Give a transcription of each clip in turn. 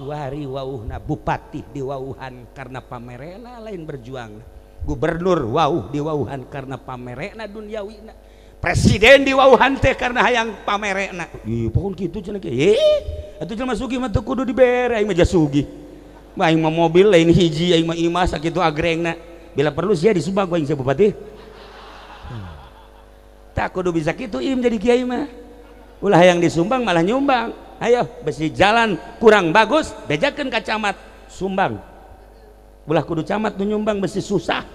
wari wauhna bupati di wauhan karena pamerena lain berjuang gubernur wauh di wauhan karena pamerena duniawi presiden di wauhan teh karena hayang pamerena ih pokok gitu cenah ya eh itu jelema sugi, mah teu kudu dibere aing mah sugi. mah aing mah mobil lain hiji aing mah imah sakitu agrengna bila perlu sia disubah gua aing sia bupati hmm. tak kudu bisa gitu im jadi kiai mah ulah yang disumbang malah nyumbang ayo besi jalan kurang bagus bejakan ke camat sumbang ulah kudu camat nyumbang besi susah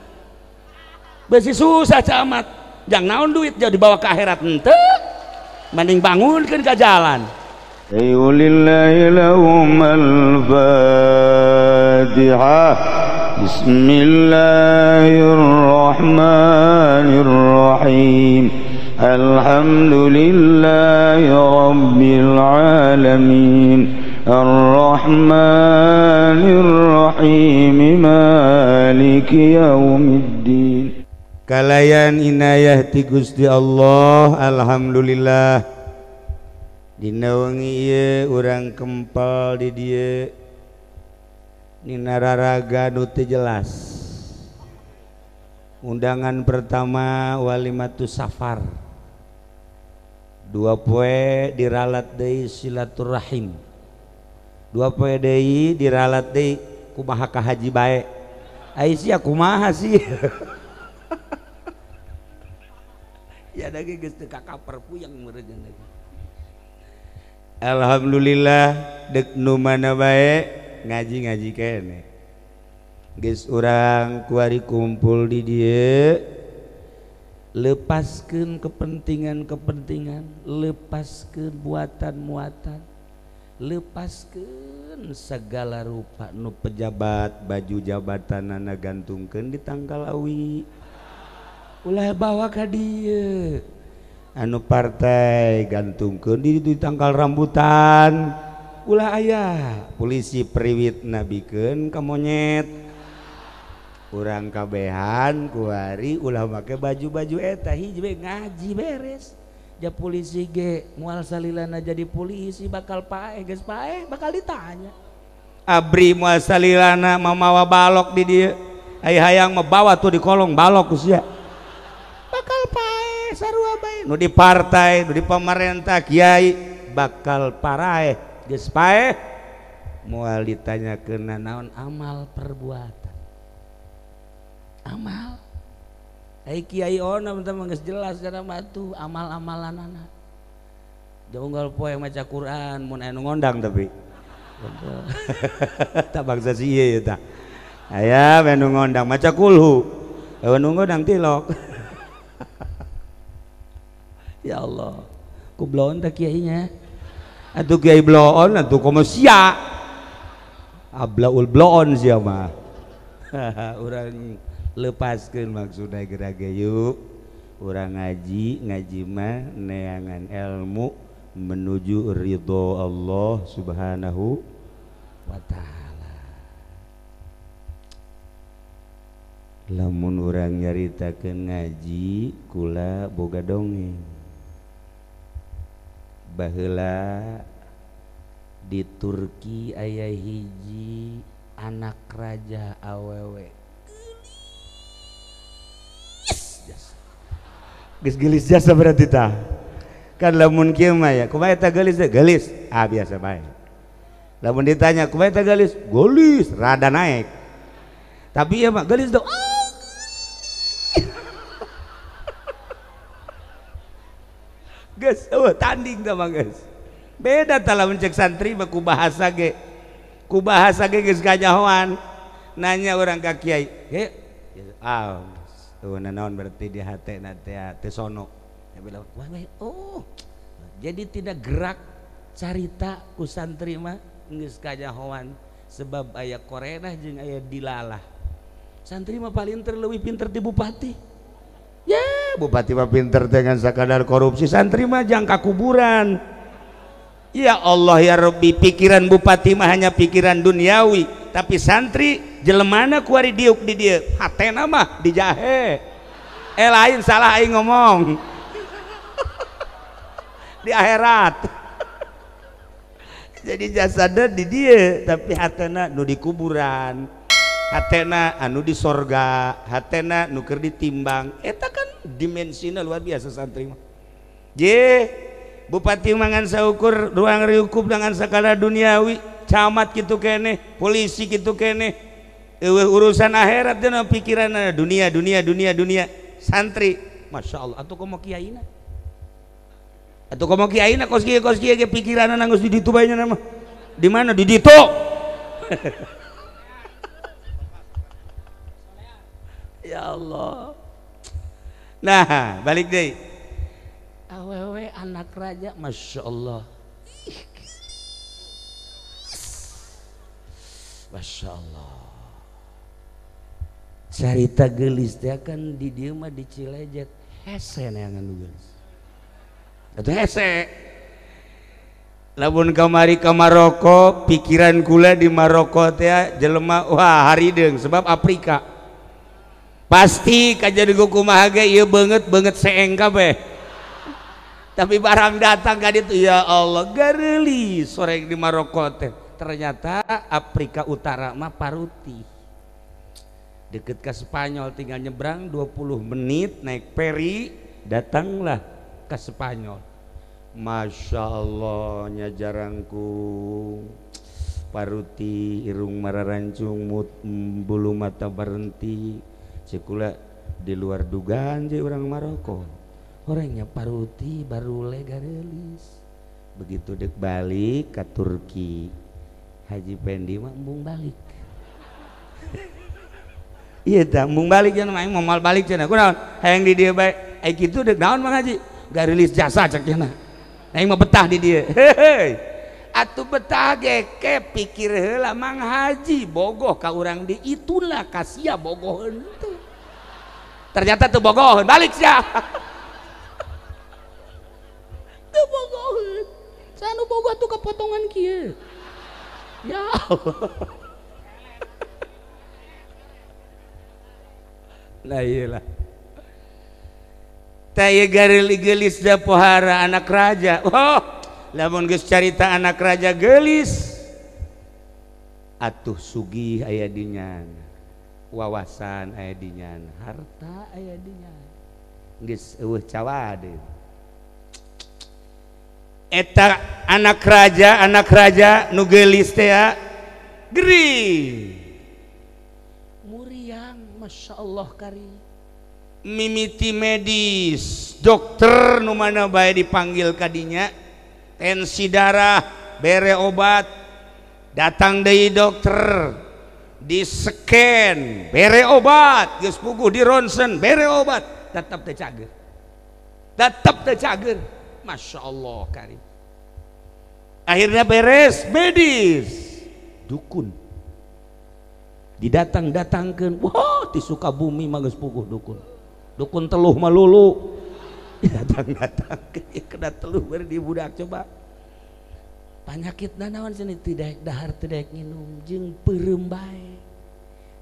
besi susah camat jangan naon duit jadi bawa ke akhirat ente mending bangunkan ke jalan Bismillahirrahmanirrahim Kh Alhamdulilla yo alamin Allahmankalalayan inayah ti Gusti Allah Alhamdulillah diwangiye orang kempel diraraga duti jelas Hai undangan pertamawalilimatu Safar Du poe dilat De silaturahim duae dilat ku haji A ku ma sih yang Alhamdulillah degnu wae ngaji-ngaji ke orang kuari kumpul did lepasken kepentingan-kepentingan lepas kebuatan muatan lepasken segala rupa nu pejabat baju jabatanna gantungken di tangka Awi Ulah bawa ka dia anu partai gantung ke diri di tangka rambutan Ulah ayaah polisi privatewit Nabiken kamu nyeta kebehan ku hari ulama pakai baju-baju eta hija ngaji beres jadi polisi G mual salilana jadi polisi bakal Pakepa bakal ditanya Abbri muasalilana mamawa balok did yang mebawa tuh dikololong balok ya bakal di partai di pemerintah Kyai bakal para ehpa mual ditanya ke naon amal perbuatan Hai Kyai on jelas karena tuh amal-amalan anak janggal po maca Qurandang tapi tak bangsa siah macakulhuung Oh ya Allah kublo tak Kynya aduh Kyai blo ablaul bloon sima haha orangiku lepaskan maksudnya maksud yuk orang ngaji ngaji mah neangan ilmu menuju ridho Allah subhanahu wa ta'ala lamun orang ke ngaji kula boga dongeng bahela di Turki ayah hiji anak raja awewe Gis gelis jasa berarti tah kan lamun kieu mah ya kumaha eta gelis deh gelis ah biasa bae. lamun ditanya kumaha eta gelis gelis rada naik tapi ya mah gelis dong Gas, oh, tanding ta mah geus beda ta lamun cek santri mah ku bahasa ge ku bahasa ge geus kanyahoan nanya orang ka kiai ge ya, ah tuh nanaon berarti di hati nanti ya tesono. dia bilang wah oh jadi tidak gerak carita ku santri mah kaya kajahoan sebab ayah korena jeng ayah dilalah santri mah paling terlebih pinter di bupati ya bupati mah pinter dengan sekadar korupsi santri mah jangka kuburan ya Allah ya Rabbi pikiran bupati mah hanya pikiran duniawi tapi santri mana ku diup mah di jahe eh lain salah ngomong di akhirat jadi jaada didier tapi hatena nu di kuburan Aena anu di sorga hatena nuker ditimbang kan dimensiina luar biasa santri bupati manan seukurr doang riuku dengan sekara duniawi camat gitu kene polisi gitu kene uh, urusan akhirat dia pikiran dunia dunia dunia dunia santri masya Allah atau kau mau kiai atau kau mau kiai na kos kiai kos kiai pikiran nangus di situ banyak nama di mana di situ ya Allah nah balik deh awewe anak raja masya Allah masya Allah Cerita gelis dia kan di dia mah di Cilejet hese neangan gelis itu hese labun kamari ke Maroko pikiran kula di Maroko teh jelma wah hari deng sebab Afrika pasti kajadi kuku mahaga iya banget banget seengka be. tapi barang datang kan itu ya Allah gareli sore di Maroko teh ternyata Afrika Utara mah paruti deket ke Spanyol tinggal nyebrang 20 menit naik peri datanglah ke Spanyol Masya Allahnya jarangku paruti irung mararancung mut bulu mata berhenti cekula di luar dugaan je orang Maroko orangnya paruti baru rilis begitu dek balik ke Turki Haji Pendi mah balik iya tambung balik jangan main mau balik jangan aku naon hayang di dia baik eh gitu dek naon bang haji gak rilis jasa cek jangan yang nah, mau betah di dia hehehe atuh betah geke pikir hela mang haji bogoh ka orang di itulah kasia bogoh itu ternyata tuh bogoh balik sih tuh bogoh saya nu bogoh tuh kepotongan kia ya Allah pohara anak raja Ohbon cerita anak raja gelis atuh sugi ayadinya wawasan ayadinya harta ayadinyawaak anak raja anak raja nugelis Masya Allah kari mimiti medis dokter numana bayi dipanggil kadinya tensi darah bere obat datang dari dokter di scan bere obat geus puguh di ronsen bere obat tetap tercager tetap tercager Masya Allah karim akhirnya beres medis dukun datang-datangkan sukab bumi pukuh dukun dukun teluh maluludak coba panyakit nanawan sinini tidakhar minum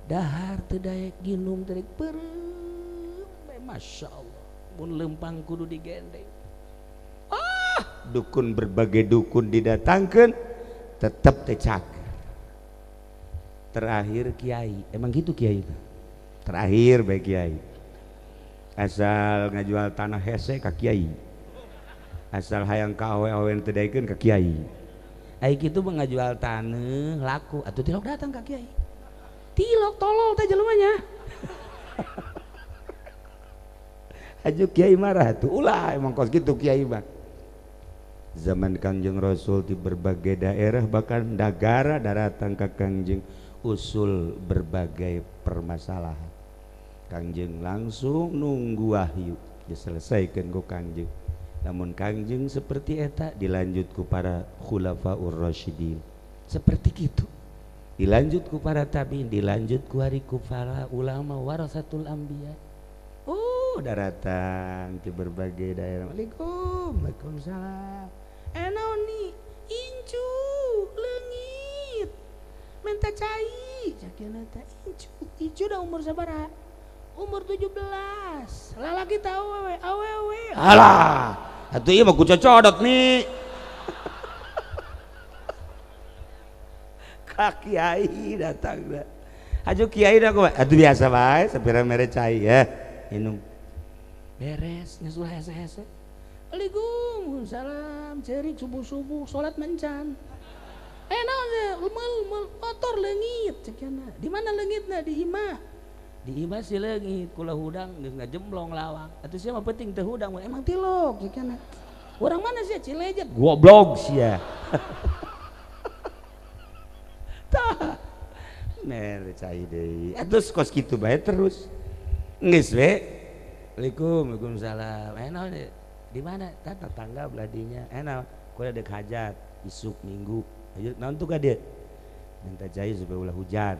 perhar teday minumyampang kudu digende ah! dukun berbagai dukun didatangkan tetapcak terakhir kiai emang gitu kiai terakhir baik kiai asal ngajual tanah hese ke kiai asal hayang kawe awen tedaikan ke kiai Ayo gitu mengajual tanah laku atau tilok datang ke kiai tilok tolol teh jelumanya Aju kiai marah tuh ulah emang kos gitu kiai bang zaman kanjeng rasul di berbagai daerah bahkan negara daratan ke kanjeng usul berbagai permasalahan Kangjeng langsung nunggu Wahyu diselesaikan ya, ku kangjeng, namun Kangjeng seperti eta dilanjutku para khulafaur Rasyidin seperti itu dilanjutku para tabiin dilanjut ku hariku para ulama warasatul ambia oh daratan ke berbagai daerah Waalaikumsalam enak nih minta cai jakinata ijo ijo dah umur sabara umur tujuh belas, lalaki kita awe awewe alah itu ieu iya mah cocok dok nih kak kiai datang dah Ajo kiai dah kau, aduh biasa baik, sepira mere cai ya, minum. Beres, nyusul hese-hese. salam, cerik subuh-subuh, sholat mencan eh naonnya umel umel kotor lengit cekana ya, di mana langit lengitna di imah di imah si lengit kula hudang geus ngajemblong lawang atuh sia mah penting teh hudang emang tilok cekana ya, orang mana sih cilejet goblok sih ya tah ner cai deui eh, terus kos gitu baik terus geus we Assalamualaikum, Waalaikumsalam. Enak eh, eh? di mana? Tata tangga beladinya. Enak, kau ada hajat, isuk minggu, ayo iya, untuk kadet minta cai supaya ulah hujan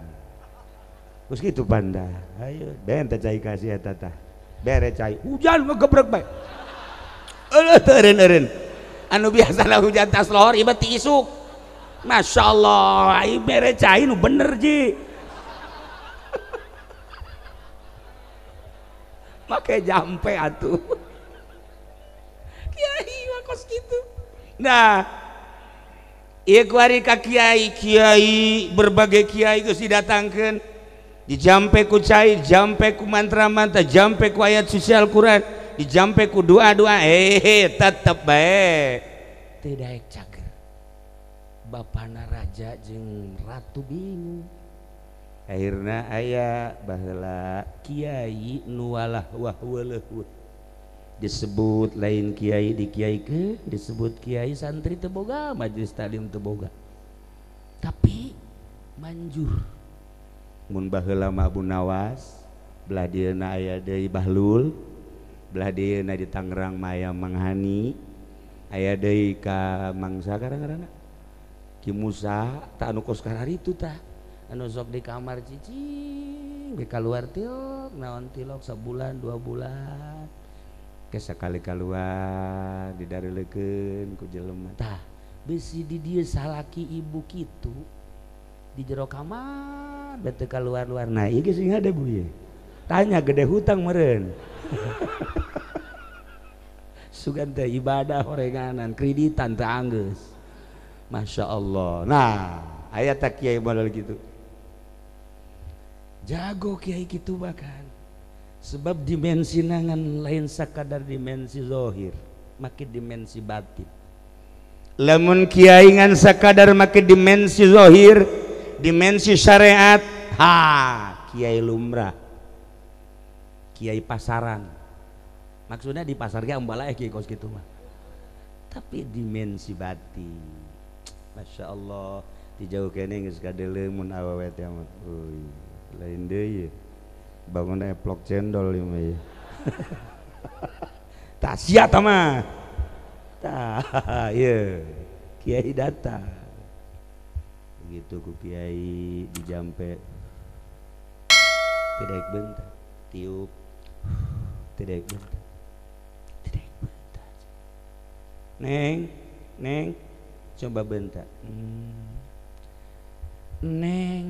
terus gitu panda ayo benta cai kasih ya tata bere cai hujan ngegebrek baik Alah teren teren anu biasa lah hujan tas iba ibat isuk Masya Allah ayo bere cai nu bener ji Makai jampe atuh kiai makos gitu nah ari ka Kyai Kyai berbagai Kyaiku sidatangkan dijape ku cair jampe ku mantra-manta jampe kuat sosial kurat dijape ku dua-dua eh he tatp baik bana raja jeung ratu bini akhirnya ayah bahhala Kyai nuwala wa kalau disebut lain Kyai di Kiai ke disebut Kyai santri teboga maju stadium Teboga tapi manjurlamau Nawaslaullana di Tangerang May mani ayaika mangsa karena Kim Musa takhari itu di kamarok sebula dua bulan kalikal luar diari leken salah ibu di jero kamar bete keluar-warna ada tanya gede hutang meren suganta ibadah ornganan kreditan ter Angus Masya Allah nah ayat tak Kyai gitu jago Kyai gitu bakal sebab dimensi nangan lain sekadar dimensi zohir makin dimensi batin lamun kiai ngan sekadar makin dimensi zohir dimensi syariat ha kiai lumrah kiai pasaran maksudnya di pasar ge umbala eh kiai kos gitu mah tapi dimensi batin masya Allah dijauh kene geus kadele ya ya mah. lain deh bangun eplok cendol ini tak siap sama tak iya kiai datang begitu ku kiai dijampe tidak bentar tiup tidak bentar tidak bentar neng neng coba bentar hmm. neng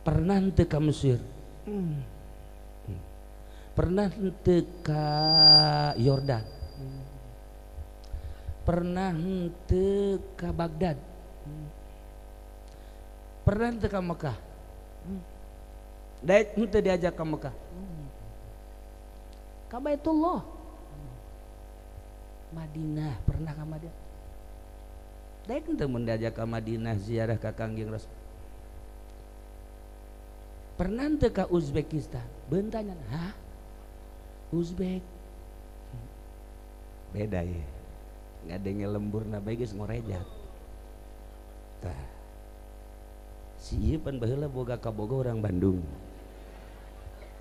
pernah ke Mesir Hmm. Pernah ke Yordan? Pernah ke Baghdad? Pernah ke Mekah? Daek henteu diajak ke Mekah? itu Allah. Madinah, pernah ke Madinah? Daek henteu diajak ke Madinah ziarah ke Kangjeng Rasul pernah ke Uzbekistan bentanya hah Uzbek beda ya nggak ada yang lembur na bagus ngorejat tah si pan baheula boga kaboga orang Bandung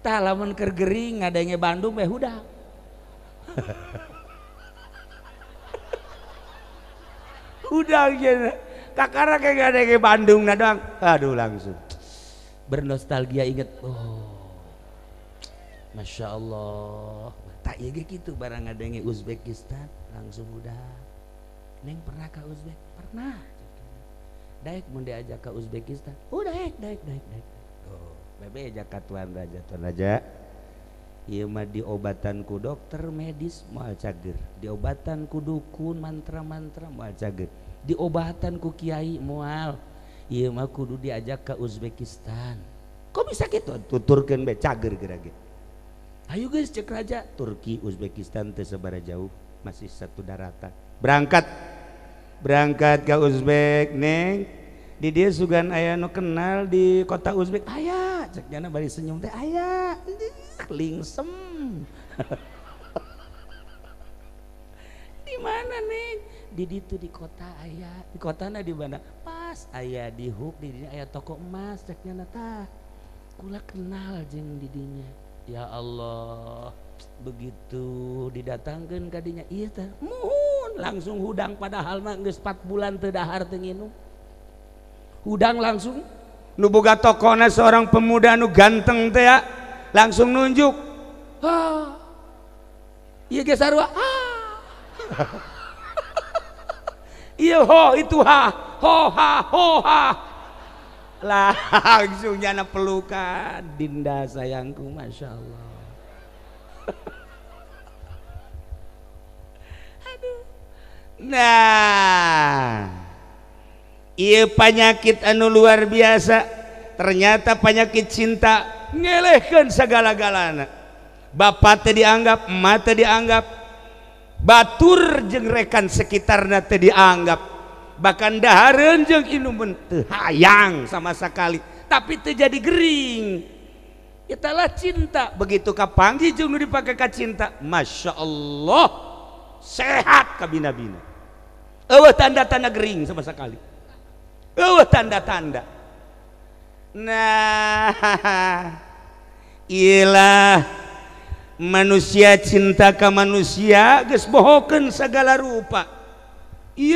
tah lamun keur gering ngadenge Bandung ya udah udah aja kakara kayak ada ke Bandung nah doang aduh langsung bernostalgia inget oh Masya Allah tak ya gitu barang ada yang Uzbekistan langsung udah neng pernah ke Uzbek pernah daik mau diajak ke Uzbekistan udah oh, daik daik daik daik oh bebe aja katuan tuan raja tuan raja iya mah diobatanku dokter medis mau cager diobatanku dukun mantra mantra mau cager diobatanku kiai mual Iya mah kudu diajak ke Uzbekistan. Kok bisa gitu? Tuturkan be cager gerage. Ayo guys cek raja Turki Uzbekistan tersebara jauh masih satu daratan. Berangkat berangkat ke Uzbek neng di dia sugan ayah nu kenal di kota Uzbek ayah cek jana bari senyum teh ayah lingsem di mana neng di itu di kota ayah di kota na di mana ayaah di aya tokok masnya pu kenalinya ya Allah begitu didatanangkan tadinya langsung hudang padahal mapat bulan terdaargin hudang langsung nubuga tokonan seorang pemuda nu ganteng kayak langsung nunjuk ah. ah. ho itu Haha hohahalah peluka Dinda sayangku Masya Allah nah panyakit anu luar biasa ternyata panyakit cinta ngelekan segala-galana ba dianggap mata dianggap Batur jengrekan sekitar Na dianggap bahkan dahareun jeng ilmu teu hayang sama sekali tapi terjadi gering itulah ya cinta begitu kapan jeng dipakai pakai cinta Masya Allah sehat kabina-bina Oh tanda-tanda gering sama sekali Oh tanda-tanda nah Ilah manusia cinta ke manusia Gesbohokan segala rupa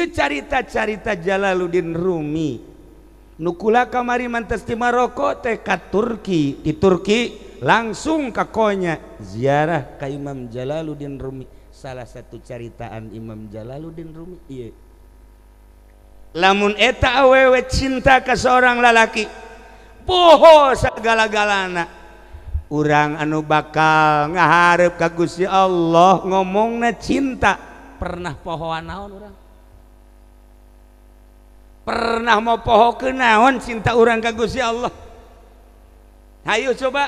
carita-carita Jalaluddin Rumi nukula kamarimantestimakoteK Turki di Turki langsung kakonya ziarah Ka Imam Jalaluddin Rumi salah satu caritaan Imam Jalaluddin Rumi lamun eta awewet cinta ke seorang lalaki poho gala-galana urang anu bakal ngaharp kagusi Allah ngomongnya cinta pernah pohoan naon-ang pernah mau pohok kenaon cinta orang kagusi Allah Hai yo coba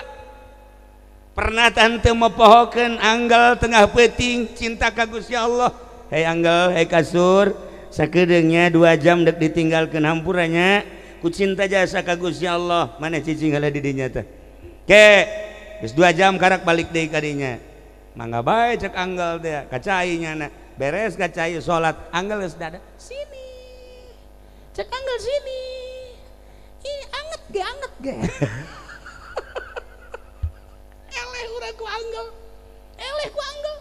pernatan mepohokan Angang tengah peting cinta kagus ya Allah Hai Ang eh kasur sekedingnya dua jam ditinggal kenhampurannya kucinta jasa kagus ya Allah manacing didnya ke dua jam karakter balik dikarinya manga baacak Ang dia kacanya beres kacau salat Ang dada sinta cek angle sini ini anget gak anget gak eleh urang ku anggal eleh ku anggal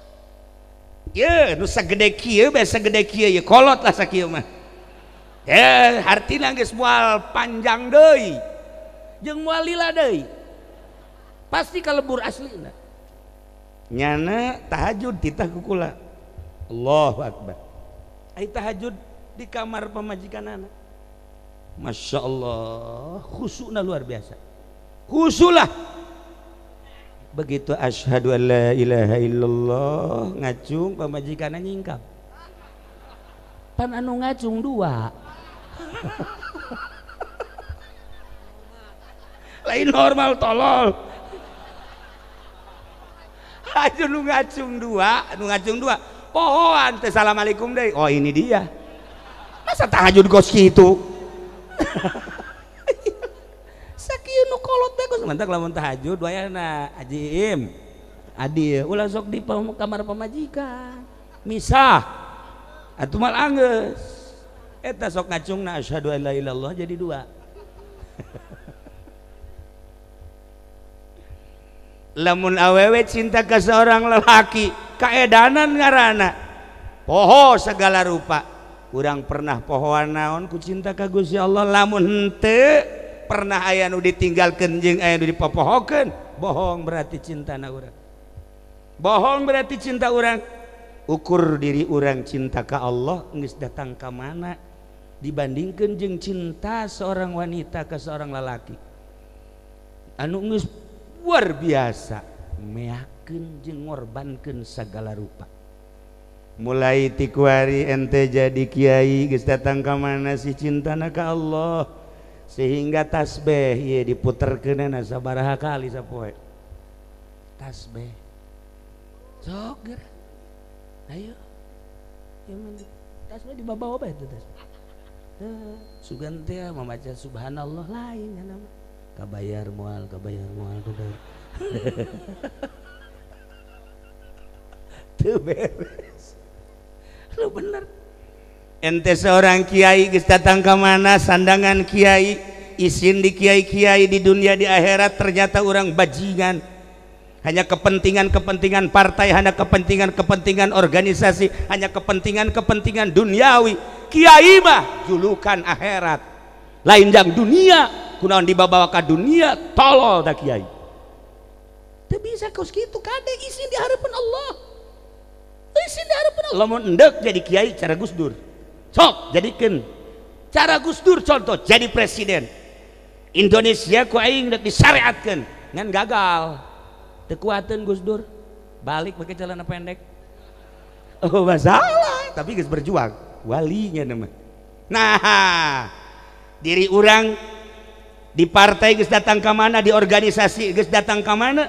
ya nusa gede kia biasa gede kia ya kolot lah sakieu mah ya hartina geus moal panjang deui jeung moal lila deui pasti kalebur aslina nyana tahajud titah kukula Allahu akbar ai tahajud di kamar pemajikan anak Masya Allah khusuknya luar biasa khusulah begitu asyhadu an la ilaha illallah ngacung pamajikannya nyingkap pan anu ngacung dua lain normal tolol aja nu ngacung dua nu ngacung dua pohon assalamualaikum deh oh ini dia masa tahajud gos gitu ha tahajud ajiim sok dimu kamar pemajikan misah Atuh mal Anguseta so ngaallah jadi dua lemun awewet cinta ke seorang lelaki kaedanan ngaana poho segala rupa pernah pohoan naon kucinta kagus ya Allah lamunte pernah ayau ditinggalkan J aya dipopohokan bohong berarti cinta na orang bohong berarti cinta orang ukur diri urang cintakah Allah datang ke mana dibandingkan j cinta seorang wanita ke seorang lalaki anu luar biasa meakken jegorbankan segala rupa mulai tikuari ente jadi kiai, kita datang ke mana sih cinta naka Allah sehingga tasbeh ya diputar ke nana sabaraha kali sapoe tasbeh sok ayo ya tasbeh di bawah apa itu tasbeh sugan membaca subhanallah lain ya nama kabayar mual kabayar mual kabayar tuh beres lu bener ente seorang kiai kita datang ke mana sandangan kiai izin di kiai-kiai di dunia di akhirat ternyata orang bajingan hanya kepentingan-kepentingan partai, hanya kepentingan-kepentingan organisasi, hanya kepentingan-kepentingan duniawi. Kiai mah julukan akhirat. Lain yang dunia, kunaon dibawa ke dunia, tolol dah kiai. Tapi bisa kau segitu kade isin diharapkan Allah. jadi Kiai cara Gus Dur jadi cara Gus Dur contoh jadi presiden Indonesia ku disatkan gagal kekuatan Gus Dur balik pakai celana pendek oh, tapi berjuang Walinya Nah diri urang di partai guyssdat datang kamana diorganisasi guys datang kamana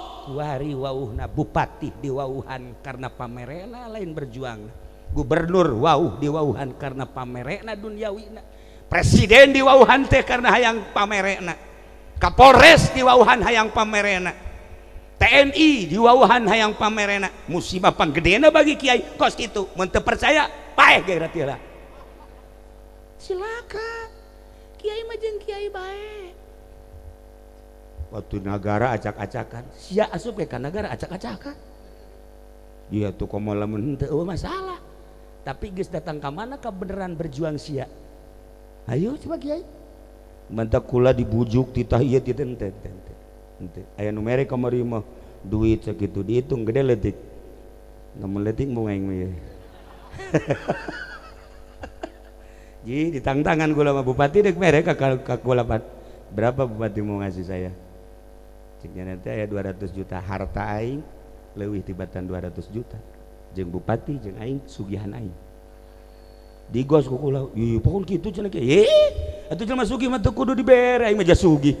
hari Wowna Bupati diwauhan karena pamerena lain berjuang Gubernur Wow diwauhan karena pamerena duniawin presiden diwauhan teh karena hayang pamerena Kapols diwauhan hayang pamerena TNI diwauhan hayang pamerena musibah Pangeda bagi Kiai kos itumenteap percaya Pak kira-kira silakan Kiai maje Kyai baik waktu negara acak-acakan sia asup ke kan, negara acak-acakan iya tuh komo lamun oh masalah tapi guys datang ke mana kau beneran berjuang sia ayo coba kiai minta kula dibujuk titah iya titen titen aya numeri kamari rima duit segitu dihitung gede letik namun letik mau ngayang ya Ji ditang tangan gula sama bupati dek mereka kalau kak berapa bupati mau ngasih saya jadi nanti ayah 200 juta harta aing lebih tibatan 200 juta jeng bupati jeng aing sugihan aing digos ku kula yuyu pokon gitu cenah ya? ye atuh jelema sugih mah teu di dibere aing mah sugi, sugih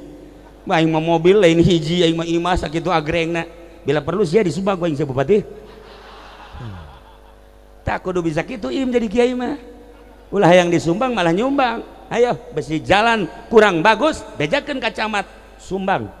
mah aing mah mobil lain hiji aing mah imas agreng nak bila perlu disumbang gua aing sia bupati hmm. tak kudu bisa gitu im jadi kiai mah ulah yang disumbang malah nyumbang ayo besi jalan kurang bagus bejakan kacamat sumbang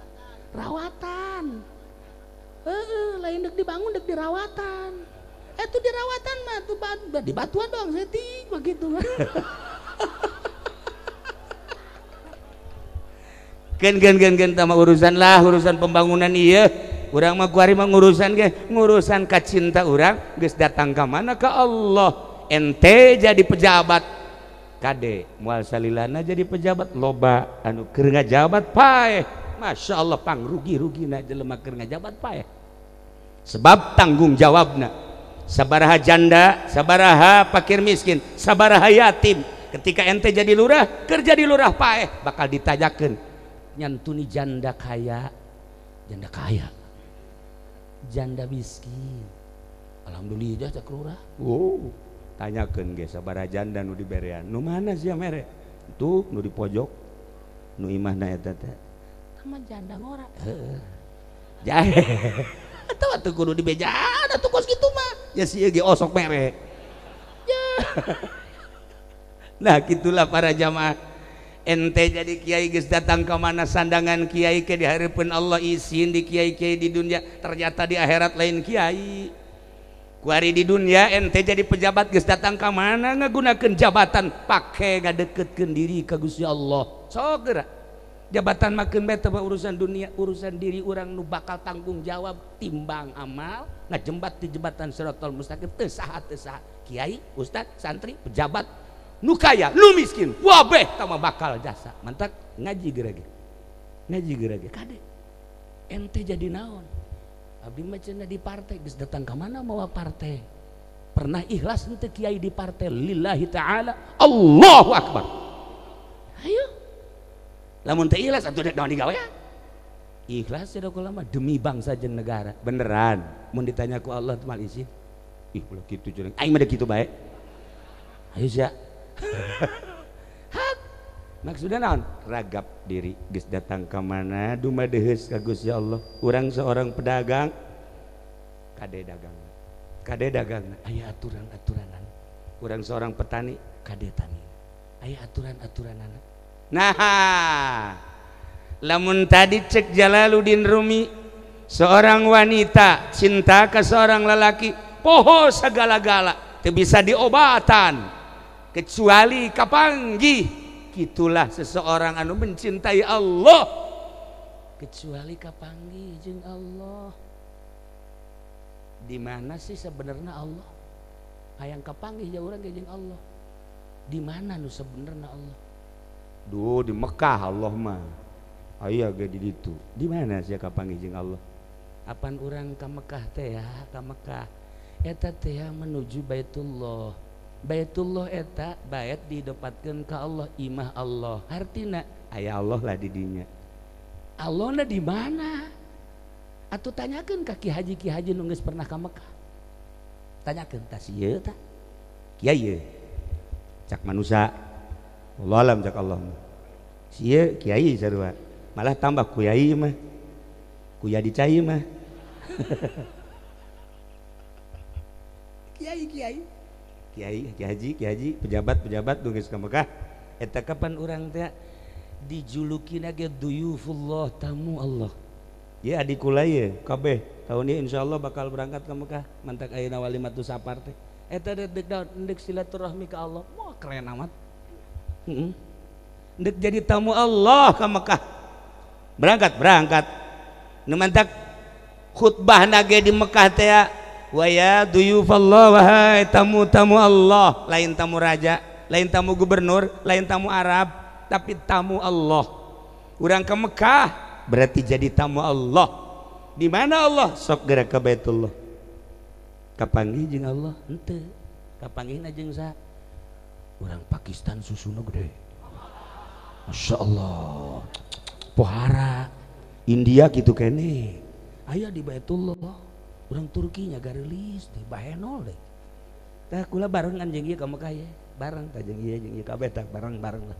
rawatan eh uh, lain dek dibangun dek dirawatan eh tuh dirawatan mah tuh bat, di batuan doang setting begitu gen gen gen gen sama urusan lah urusan pembangunan iya orang mah kuari mah ngurusan ke ngurusan kacinta orang guys datang ke mana ke Allah ente jadi pejabat kade mual salilana jadi pejabat loba anu keur jabat pae mauyapang rugi ruggina jelemak jabat Pak sebab tanggung jawabna saabaha janda saabaha pakir miskin saabaha yatim ketika ente jadi lurah kerja di lurah Pak bakal ditanyaken nyantuni janda kaya janda kaya janda miskin Alhamdullahrah tanyakannda nu diber manarek tuh di pojok numah menjandang orang jahe guru dija Nah gitulah para jamaah NT jadi Kyai guys datang ke mana sandangan Kyai ke dihari pun Allah izin di Kyaike di dunia ternyata di akhirat lain Kyai kuari di dunia Nente jadi pejabat guysdat datang ke mana nggakguna kecabatan pakai ga deket Kendiri kagus Ya Allah so jabatan makebat apa urusan dunia urusan diri orang nu bakal tanggung jawab timbang amal nah jemba di jebatan surtul sakit Kyai Ustadz santri pejabat nukaya lumiskinwab sama bakal jasa mantap ngaji gera- ngaji ente jadi naon hab dipartai datang ke mana mauwa partai pernah ikhlas Kyai di partai lillahi ta'ala Allahuakmat ayo lamun teh ikhlas atuh dek naon digawe ya. ikhlas ya lama demi bangsa jeung negara beneran mun ditanya ku Allah teh mal izin ih ulah gitu jeung aing mah kitu bae ayo sia hak maksudna naon ragap diri geus datang ka mana dumadeheus ka Gusti Allah urang seorang pedagang kade dagang kade dagang aya aturan-aturanan urang seorang petani kade tani aya aturan-aturanan Nah, lamun tadi cek Jalaluddin Rumi, seorang wanita cinta ke seorang lelaki, poho segala-gala, itu bisa diobatan, kecuali kapanggi. Itulah seseorang anu mencintai Allah, kecuali kapanggi jeng Allah. Di mana sih sebenarnya Allah? Hayang kapanggi jauh orang jeng Allah. Di mana nu sebenarnya Allah? di Mekkah Allah mah ayo itu di mana kap Allahan orang ke Mekkah Mekkah menuju Baitullah Baitullahak baiat didepatkan ke Allah imah Allah harttina Ay Allahlah didinya Allah di mana atau tanyakan kaki hajiki hajiis pernah ke Mekkah tanya kentas Cak manusia Allah alam jak Allah Sia kiai sarua malah tambah kuyai mah kuya dicai mah kiai kiai kiai kiai haji kiai haji pejabat pejabat dungis ke Mekah eta kapan orang teh dijuluki nage duyufullah tamu Allah ya adik ya, kabeh tahun ini insya Allah bakal berangkat ke Mekah mantak ayana walimatus sapar teh eta dek dek silaturahmi ke Allah wah keren amat hmm. jadi tamu Allah ke Mekah berangkat berangkat nemantak khutbah nage di Mekah teh waya ya duyufallah wahai tamu tamu Allah lain tamu raja lain tamu gubernur lain tamu Arab tapi tamu Allah Urang ke Mekah berarti jadi tamu Allah di mana Allah sok gerak ke Baitullah kapanggih jeung Allah henteu kapanggih jeung sa orang Pakistan susunya gede Masya Allah pohara India gitu kene ayah di Baitullah orang Turki nya garelis di Bahenol deh tak kula bareng kan jengi ka Mekah ya bareng ka jengi ya jengi ieu kabeh bareng-bareng lah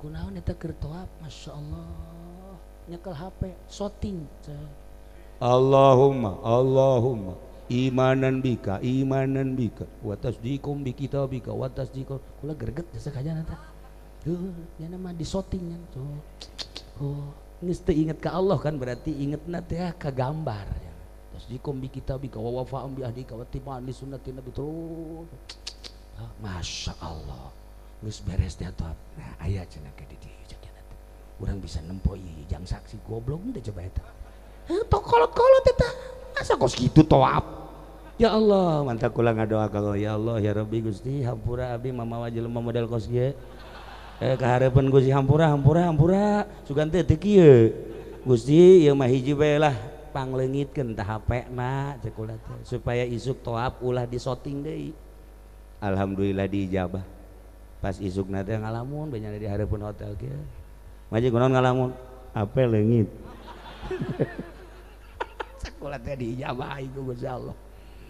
kunaon kita keur Masya Allah, nyekel HP shooting Allahumma Allahumma imanan bika imanan bika wa kita bi watas di tasdiqum kula greget jasa kajana teh heuh nya mah disotingan tuh oh geus inget ke Allah kan berarti ingetna teh ya ke gambar ya tasdiqum bi kita bika wafa'am bi ahdika wa timaan li sunnati nabi terus ah, Masya Allah geus beres dia tuh nah ayah cenah ke di orang bisa nempoi. jang saksi goblok udah coba eta eh, to kolot kolot eta masa kos gitu toap Allah mantap ulangadoa kalau ya Allah ya Robbi Gustihappura Abi mama wa kehapan Gu Hampur Ham Hama Gusti yangjilah pang legit kentah HP sekolah supaya isuk thoap ulah dis soting Alhamdulillah di jabah pas isuk na yang ngamun banyaknya di hadpun hotel legit sekolah tadiba itu Allah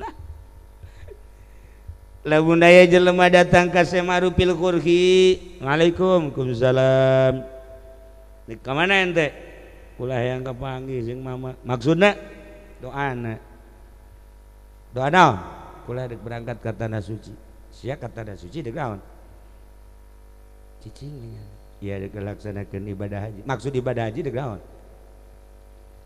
Hai le Bua jelemah datang Ka Marupilkurhiamualaikumikumsalam dikaman ente pula yang kepangggi sing Ma maksudnya doa Hai doa now pu berangkat katana suci siap katada suci de gawan Hai cicinyaia di kelaksanakan ibadah maksud ibadah ajade gawan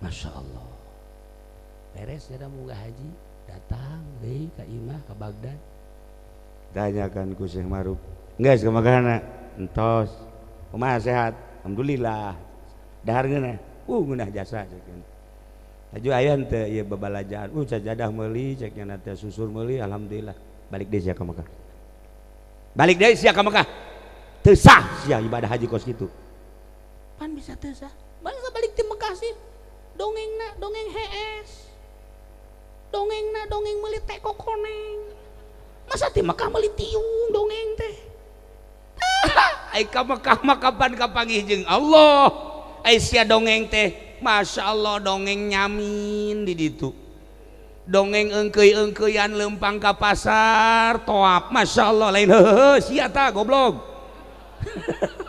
Masya Allah beres ya munggah haji datang deh ke imah ke Baghdad tanyakan ku Syekh Maruf enggak sih makana entos kumaha sehat alhamdulillah dahar geuna uh ngeunah jasa cekin Aju ayam, teh ya babalajaan uh sajadah meuli cek nya teh susur meli alhamdulillah balik deh sia ka Mekah balik deh sia ka Mekah Tersah sah ibadah haji kos gitu pan bisa tersah? sah balik ke Mekah sih dongeng dongeng hs dongeng na dongengmeli ko koning masa ti makaiti dongeng teh ay ka maka makaban ka pagiihje Allah Aya dongeng teh masalah Allah dongeng nyamin diditu dongeng eg ku egkuyan lempang ka pasar toap masalahya Allah lain si ta goblok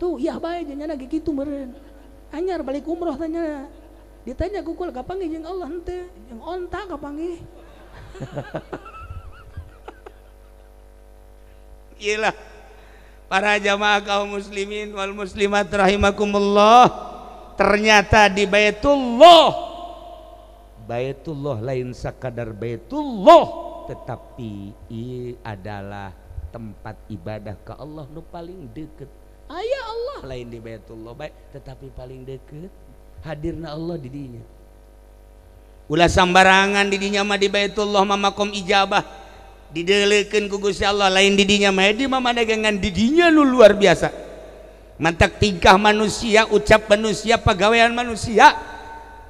tuh iya baik jadinya lagi gitu meren anyar balik umroh tanya ditanya kukul nih jeng Allah nanti, jeng onta kapangi iyalah para jamaah kaum muslimin wal muslimat rahimakumullah ternyata di Baitullah Baitullah lain sekadar Baitullah tetapi ini adalah tempat ibadah ke Allah nu paling deket Ah, Allah lain di Batul lo tetapi paling deket hadirlah Allah didinya lasembarangan didinya Madi Batullah Mam ijabah dideleken ku Allah lain didinya didinya lu luar biasa mantak tingkah manusia ucap manusia pegawaian manusia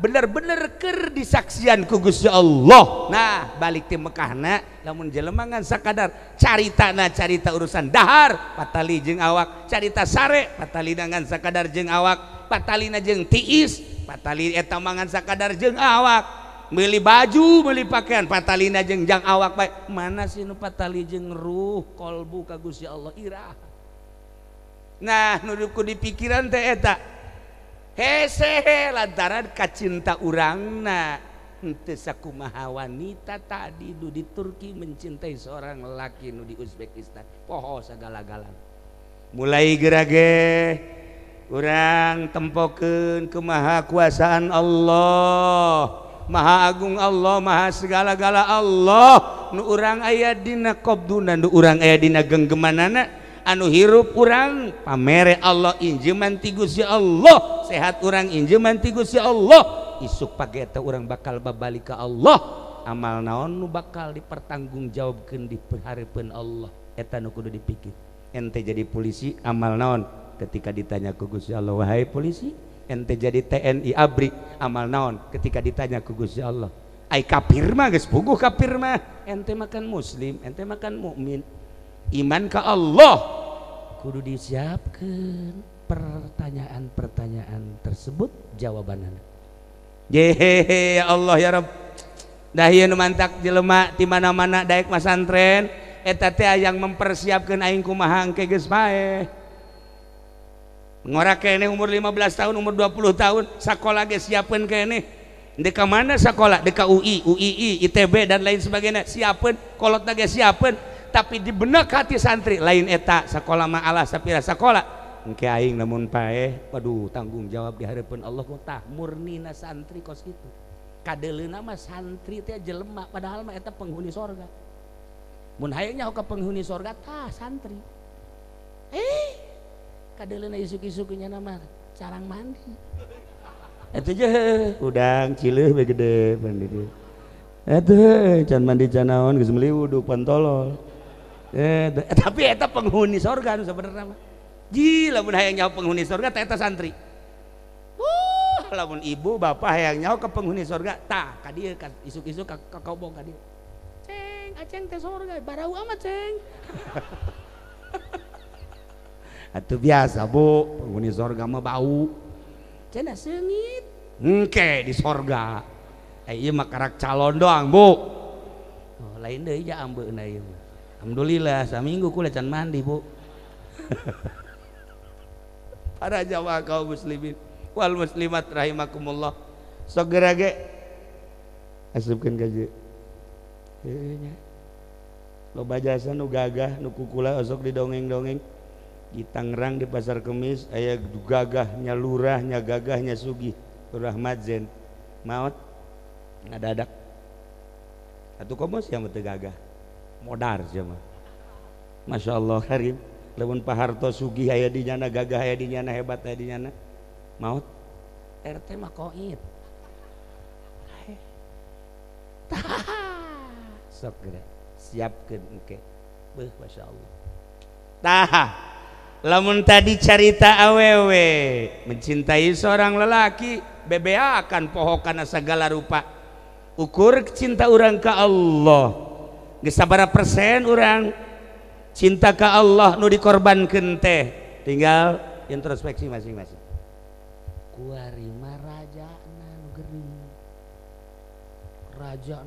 benar-benerkerdisaksian kugus Ya Allah nah balik tim Mekahna namun jelemangan sakadadar carita carita urusan dahar Faali jeng awak carita sare patalingan sakadadar jeng awakpatatalina jeng tiisalieta mangansadadar jeng awak beih baju bei pakaipatatalina jengjang awak baik mana Sinu Faali jeng ruh qolbu kagus ya Allah Irah nah nudukku di piikin teheta he shehe lazarrat kacinta urangnante saku ma wanita tadi du di Turki mencintai seorang lelaki Nu di Uzbekistan poho segala-galan mulai gera-ge orangrang tempoken ke makuasaan Allah ma Agung Allah maha segala-gala Allah nu orangrang aya dinakop dunan urang aya dina gengggemana anak anu hirup kurang pamerek Allah inje manigu si Allah sehat orang injemanigu si Allah isuk pakaieta orang bakal babalikka Allah amal naon nu bakal dipertanggungjawab Ken diperharapan Allah etan Kudu dipikir ente jadi polisi amal naon ketika ditanya kugusi Allah wahai polisi ente jadi TNI Abbri amal naon ketika ditanya kugus ya Allah Aika Firma guys bugu kafirrma ente makan muslim ente makan mukmin iman ke Allah kudu disiapkan pertanyaan-pertanyaan tersebut jawabannya jehehe ya Allah ya Rabb dahi mantak jelema di mana-mana daik masantren etate yang mempersiapkan aing kumaha engke geus bae ini kene umur 15 tahun umur 20 tahun sekolah geus siapkeun kene Deka mana sekolah? Deka UI, UII, ITB dan lain sebagainya. Siapkan, kolot naga siapkan tapi di benak hati santri lain eta sekolah ma'ala sapira sekolah engke aing namun pae waduh tanggung jawab di hadapan Allah kok tah murnina santri kos itu kadeleuna mah santri teh jelema padahal mah eta penghuni sorga mun hayangnya hoka penghuni sorga tah santri eh kadeleuna isuk-isuknya nama carang mandi itu je udang cileuh begede mandi itu can mandi canaon geus meuli pantolol Eh, eh, tapi eta penghuni sorga sebenarnya ji lamun hayang nyaho penghuni sorga eta santri uh lamun ibu bapak hayang nyaho ke penghuni sorga tak kan isuk-isuk ka, ka kaubong kadia ceng aceng ah, teh sorga barau amat ceng itu biasa bu penghuni sorga mah bau Cenah sengit engke di sorga eh iya mah karak calon doang bu oh, lain deh ya ambil naik. iya Alhamdulillah saminggu ku lecan mandi bu para jawa kau muslimin wal muslimat rahimakumullah So gerage asupkan gaji Kayaknya Lo jasa lo gagah lo kukula osok di dongeng-dongeng di Tangerang di pasar kemis ayah gagahnya lurahnya gagahnya sugi lurah Mazen maut ngadadak atau komos yang betul gagah Masya Allah Harrib Lamun Pakharto Sugi Hay dinya gaga di hebat di maut siap taha lamun tadi carita aweW mencintai seorang lelaki bebe akan pohokkan nasagala rupa ukur ke cinta orangka Allah saaba persen orang cinta ke Allah nu di korban ke teh tinggal introspeksi masing-masing Raja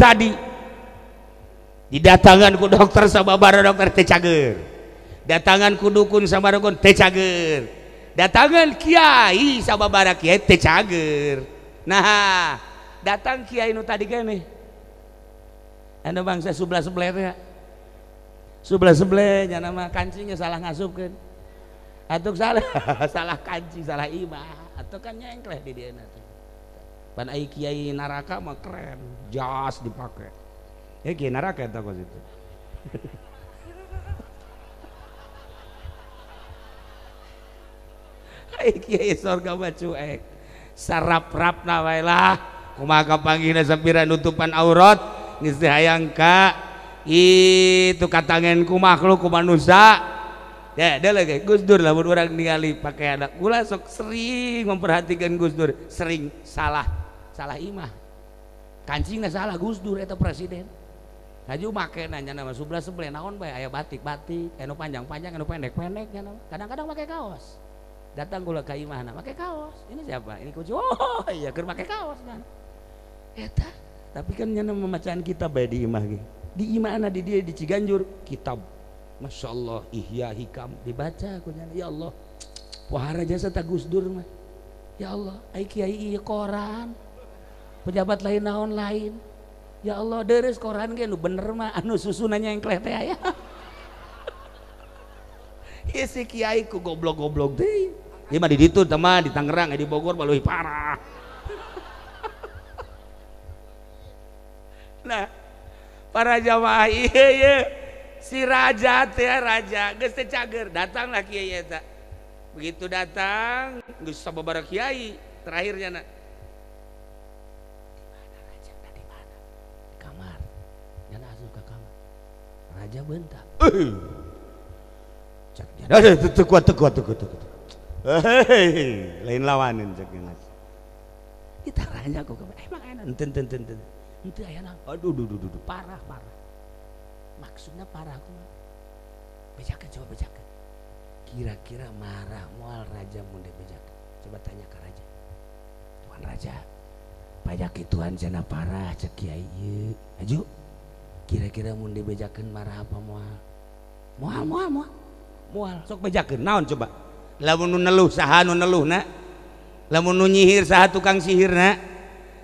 tadi diatanganku dokterbara doktergerdatangan Kudukun sabarkun Tger datang Kiaisababara cager na datang Kiaiu tadi kan nih bang saya sebelah ya sebelah senya nama kancingnya salah ngasuketuk salah salah kancing salah iba atuh kan nyang di DNA panikiai naraka mau keren jos dipakai neraka kau situ kiai sorga mah cuek sarap rap wae lah kumaha kapanggihna sapira nutupan aurat geus hayang ka itu katangen makhluk ku manusia ya deh lagi Gus Dur lamun orang ningali pakai anak gula sok sering memperhatikan Gus Dur sering salah salah imah kancingnya salah Gus Dur itu presiden Haji make nanya nama sebelah sebelah naon bae aya batik batik anu panjang panjang anu pendek pendek kadang-kadang pakai kaos datang gula kayu mana pakai kaos ini siapa ini kucu oh iya ker pakai kaos kan eta ya tapi kan nyana memacaan kita bayi ya di imah gitu di anak di dia di Ciganjur kitab Masya Allah Ihya Hikam dibaca aku nyana ya Allah wahara jasa tak Dur mah ya Allah aikiai iya koran pejabat lain naon lain ya Allah deres koran ge nu bener mah anu susunannya yang klete ayah si kiai ku goblok-goblok deh dia mah di ditu teman di Tangerang di Bogor malu parah nah para jamaah iya iya si raja teh raja geus teh cager datanglah kiai eta begitu datang geus sababaraha kiai terakhirnya nak raja tadi mana kamar jangan ke kamar raja bentak Aduh, eh, eh, teguh, teguh, teguh, teguh. Hei, lain lawanin cek Kita ranya kok, emang enak, enten, enten, enten, ayah ayana, aduh, duh, duh, duh, parah, parah. Maksudnya parah aku mah. Bejakan, coba bejakan. Kira-kira marah mual raja munde bejakan. Coba tanya ke raja. Tuan raja, pajak itu jana parah cek kiai Aju, kira-kira munde bejakan marah apa mual? Mual, mual, mual mual sok bejakeun naon coba lamun nu neluh saha nu neluhna lamun nu nyihir saha tukang sihirna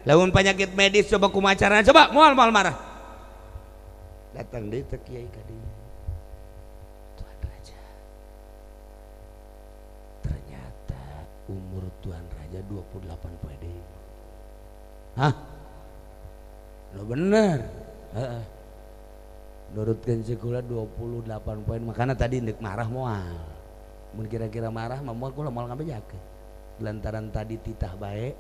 lamun penyakit medis coba kumacara coba Mual, mual marah datang deui teh kiai ka dinya Tuhan Raja ternyata umur Tuhan Raja 28 poe deui Hah? Lo bener. Heeh nurutkan Kula 28 poin makanya tadi untuk marah mual. Mungkin kira-kira marah mual. moal kula ngapain jake lantaran tadi titah baik.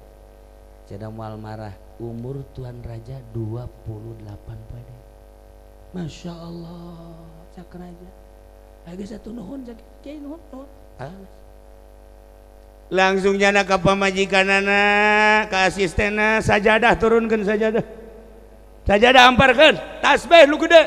Jadi mual marah umur tuan raja 28 poin Masya Allah Raja lagi satu nuhun kiai nuhun nuhun ah. langsung jana ke anak ke asistena sajadah turunkan sajadah sajadah amparkan tasbih lu gede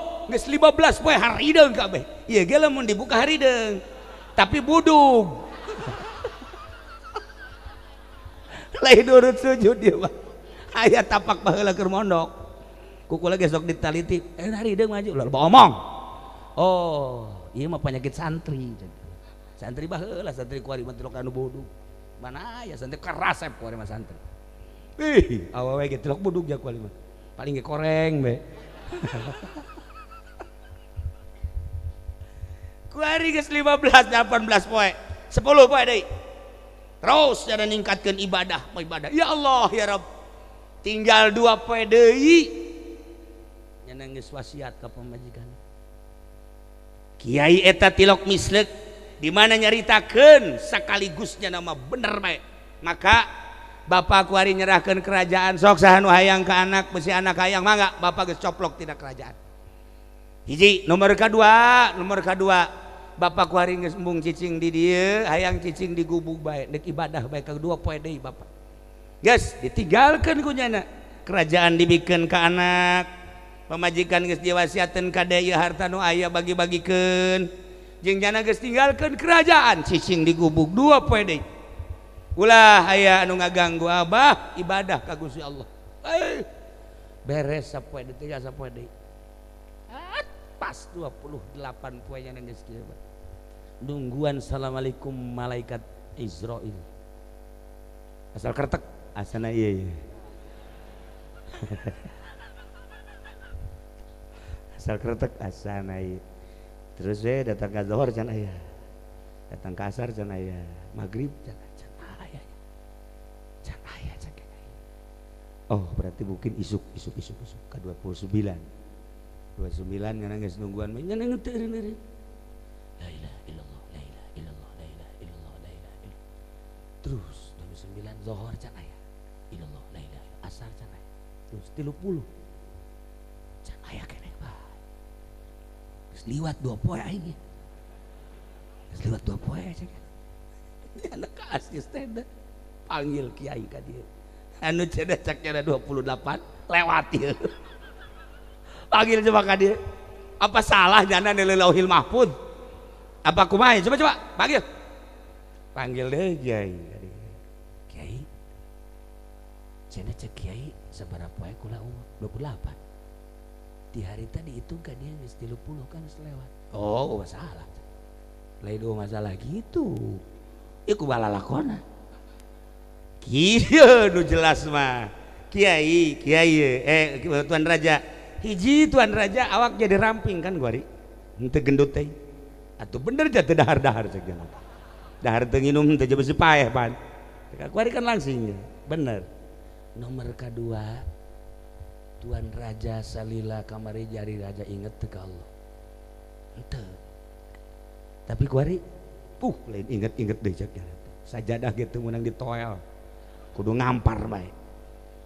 Gis 15 poe harideung kabe, iya, gila mau dibuka hari deng. tapi budug lain urut sujud dia mah aya tapak baheula keur mondok Kuku lagi sok ditaliti eh hari deng maju lalu omong oh iya mah penyakit santri santri baheula santri kuari mati lokan budug mana ya santri ya kuari mah santri ih awalnya gitu tilok budug ya kuari mah paling gak koreng be bari ke 15 18 poe 10 poe deh. terus cara ningkatkan ibadah ibadah ya Allah ya Rob tinggal dua poe deh. Yang geus wasiat ke pemajikan. Kiai eta tilok mislek di mana nyaritakeun sekaligusnya nama bener baik. maka Bapak kuari nyerahkan kerajaan sok sahan hayang ke anak besi anak hayang mangga Bapak geus coplok tidak kerajaan hiji nomor kedua nomor kedua Bapak waringeembungcing did ayaang cicing digubuk ibadahgang duade Bapak yes ditingalkannya kerajaan dibiken ke anak pemajikan guyswasiaatan hartanu ayah bagi-bagikennagalkan kerajaan ccing digubuk duade aya anu ngaganggu Abah ibadah kagusi Allah beredede pas 28 poeangan nungguan Assalamualaikum malaikat Israel asal kertek asana iya, iya. asal kertek asana iya. terus saya datang ke zohor jana iya datang ke asar jana iya maghrib jana iya jana iya jana iya oh berarti mungkin isuk isuk isuk isuk ke 29 29 karena geus nungguan mah ngeuteu ngeter nere la ilaha illallah la ilaha illallah la ilaha illallah la ilaha illallah terus 29 zuhur can aya illallah la ilaha illallah asar can aya terus 30 can aya kene bae geus liwat dua poe aing geus ya? liwat dua poe Ini anak asisten panggil kiai ka dieu anu cedak cak 28 lewat ieu ya panggil coba kadi apa salah dana nilai lauhil mahfud apa kumai coba coba panggil panggil deh kiai kiai cina cek kiai seberapa ya kula umur 28 di hari tadi itu gak kan dia nggak tilu puluh kan selewat oh masalah lain dua masalah gitu iku balalakona kieu nu jelas mah kiai kiai eh tuan raja hiji tuan Raja awak jadi ramping kan gwari ente gendut teh atau bener jatuh dahar dahar segala. dahar tenginum ente jabat payah pan gwari kan langsingnya bener nomor kedua tuan Raja salila kamari jari Raja inget teka Allah ente tapi gwari puh lain inget inget deh cek sajadah gitu menang ditoel kudu ngampar baik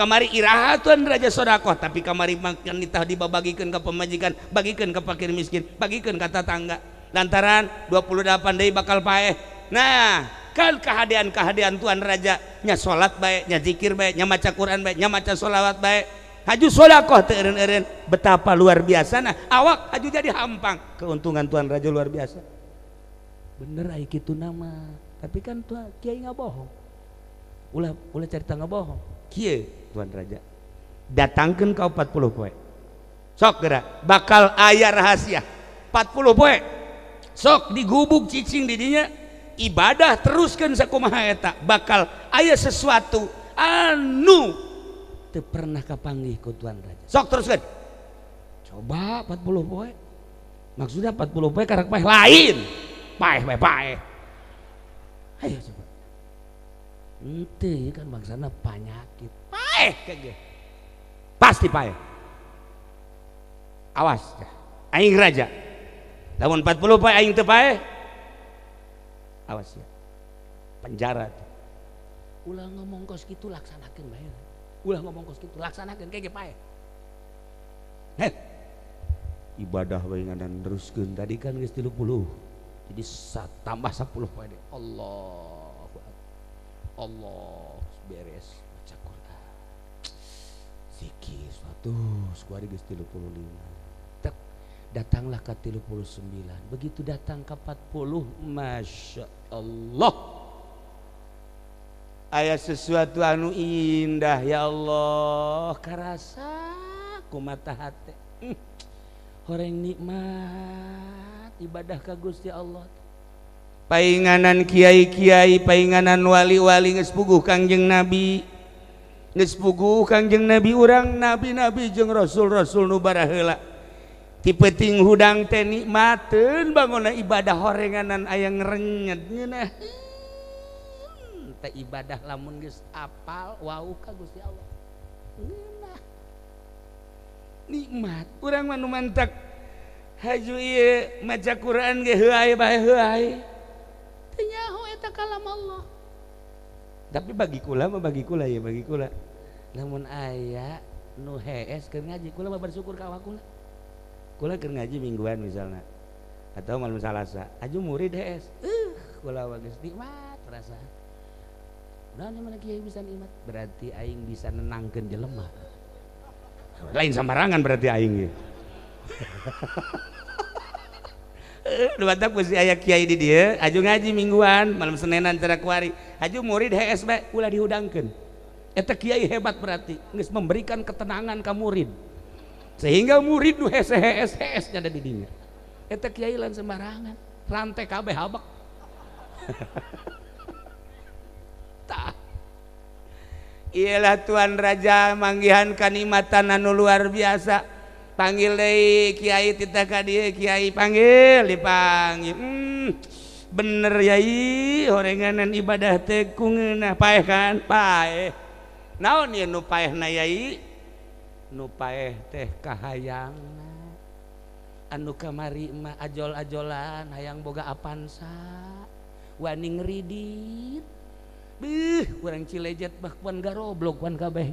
kamari tuan raja sodakoh tapi kamari makan nitah dibagikan ke pemajikan bagikan ke pakir miskin bagikan ke tetangga lantaran 28 dari bakal paeh nah kan kehadian-kehadian tuan raja nya nya zikir baik, nya maca Quran nya maca sholawat baik haju sodakoh teren-eren betapa luar biasa nah awak haju jadi hampang keuntungan tuan raja luar biasa bener ayo gitu nama tapi kan tuan kiai nggak bohong ulah ulah cerita nggak bohong kiai Tuan Raja datangkan kau 40 poe sok gerak bakal ayah rahasia 40 poe sok digubuk cicing didinya ibadah teruskan sakumaha eta bakal ayah sesuatu anu teu pernah kapanggih ku Tuhan Raja sok teruskan coba 40 poe maksudnya 40 poe karak paeh lain paeh paeh paeh ayo coba ente kan bangsana penyakit paeh pasti paeh ya. awas ya. aing raja tahun 40 paeh aing teu paeh ya. awas ya penjara ulah ngomong kos gitu laksanakan bae ulah ngomong kos gitu laksanakan kayak paeh Heh. ibadah bae dan teruskan tadi kan geus 30 jadi tambah 10 paeh Allah Allah beres datanglah ketil 39 begitu datang ke 40 Masya Allah Hai ayaah sesuatu anu indah ya Allah kerasaku matahati hmm. orang nikmat ibadah ka Gusti Allah penganan Kyai-kyai penganan wali-wali ngespugu kangjeng nabi yang kangjeng nabi urang nabi-nabi jeung rasul-rasul nubarala tipe ting hudang teh nikmat bangun ibadah horenganan ayang reget hmm, ibadah lamun apal Allah nikmat u manmantak Quran Allah tapi bagi kula bagi kula ya bagi kula namun ayah nu hees keur ngaji kula mah bersyukur ka awak kula kula keur ngaji mingguan misalnya atau malam salasa aju murid hees eh kula geus nikmat rasa nah mana kiai bisa nikmat berarti aing bisa nenangkeun jelema lain sembarangan berarti aing ya. ayah kiai di dia aju ngaji mingguan malam Senenan kuari, aju murid HSB ulah dihudangkan eta kiai hebat berarti nges memberikan ketenangan ke murid sehingga murid nu hese hes hes nyada di dinya eta kiai lan sembarangan rantai kabeh habak tah iyalah Tuhan Raja manggihan kanimatan anu luar biasa pangilai tita kaaipanggilpangin hmm, bener yayi ornganan ibadah te kuhan pa na nupa nayi nupae teh ka hayang anu kamarima ajol-jolan hayang bogaansa waning riddith kurang kilejet bak garo blokkabeh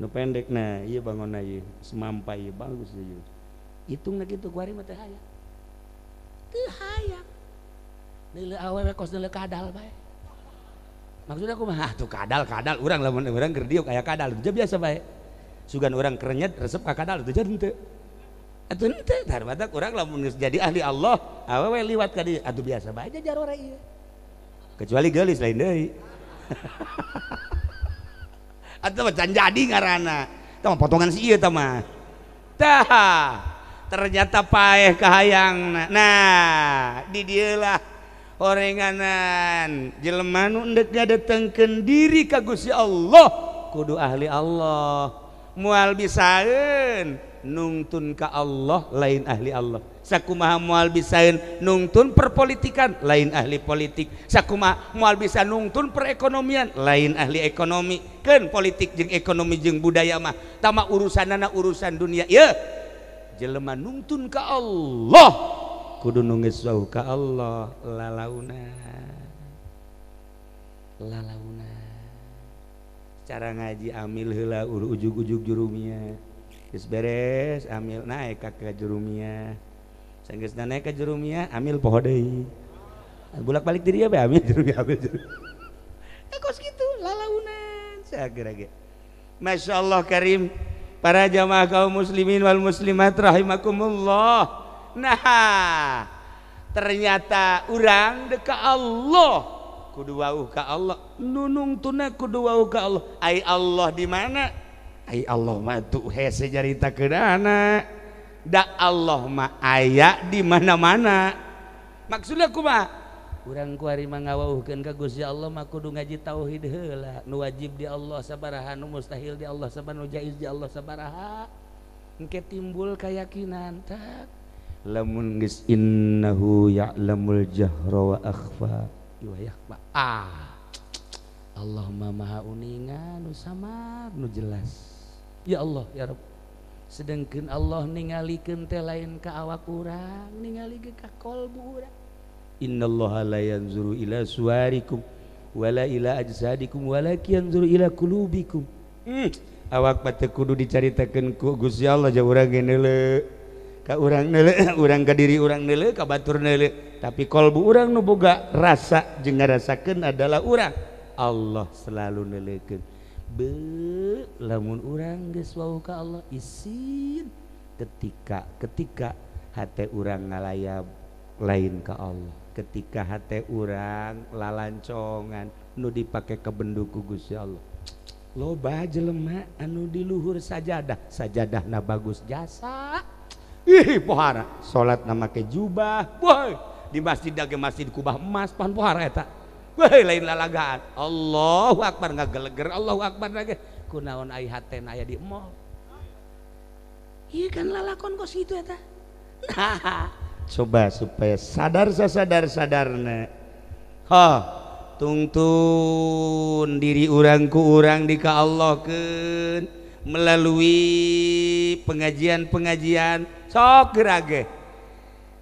nu pendek nah iya bangun iya semampai iya bagus iya hitung lagi itu gua mah teh hayang teh hayang nilai awal kos nilai kadal baik maksudnya aku mah ah, tuh kadal kadal orang lamun orang kerdiuk kayak kadal itu biasa baik sugan orang kerenyet resep ka kadal itu jadi ente atau ente tar mata orang lamun jadi ahli Allah awewe liwat ka dia atuh biasa baik aja orang iya kecuali gelis lain deui jadi ngaran potongan taha ternyata payah ke hayang Nah didlah ornganan jeman tengken diri kagui Allah kudu ahli Allah mual bisaun nunntun ke Allah lain ahli Allah kuma mualain nunntun perpolitikan lain ahli politik sakkuma mual bisa nunntun perekonomian lain ahli ekonomiken politik jeung ekonomi jeung budaya mah tama urusan anak urusan dunia ya jelemah nunntun kau Allah kudu Allah cara ngaji amilla uru ug-ujug jerumia isberes amil na jerumiah Sanggeus naik ke jurumia, amil pohon Bulak balik diri ya be amil jurumia amil jurumia. Ya kos gitu, lalaunan kira ge. Masya Allah Karim, para jamaah kaum muslimin wal muslimat rahimakumullah. Nah, ternyata orang deka Allah kudu wau ka Allah nunung tuna kudu wau ka Allah ai Allah di mana ai Allah mah tu hese jarita keunana nda Allah mayak di mana-mana maksudnya aku kurang mengawa Allah ngaji tauhid nu wajib di Allah sabarhanu mustahil di Allahja Allah sahake timbul kayakkin le ah, Allah ma uningan nu samar nu jelas ya Allah ya sedangken Allah ningali kente lain ke awak urang ningali gekak qolbu urang Inallahlayanikumwalam hmm, awak bater kudu dicaken ku Gu Allahrang ne urang diri urang nele batur nele tapi qolbu urang nubu gak rasa je rasaken adalah urang Allah selalu nelekenku be lamunrang guys ke Allah isir ketika ketika H orangrang ngalay lain ke Allah ketika H urang lalancongan nu dipakai kebendu kugus ya Allah loba jelemaku diluhur sajadah saja dahna bagus jasa pohara salat nama ke jubah Boy diastin daging masin kubah emas pan pohara tak la Allahakbar-ger Allah akbar haha coba supaya sadar sadar sadar ho tuntu diri urangku urang dika Allah ke melalui pengajian-pengajian so rageh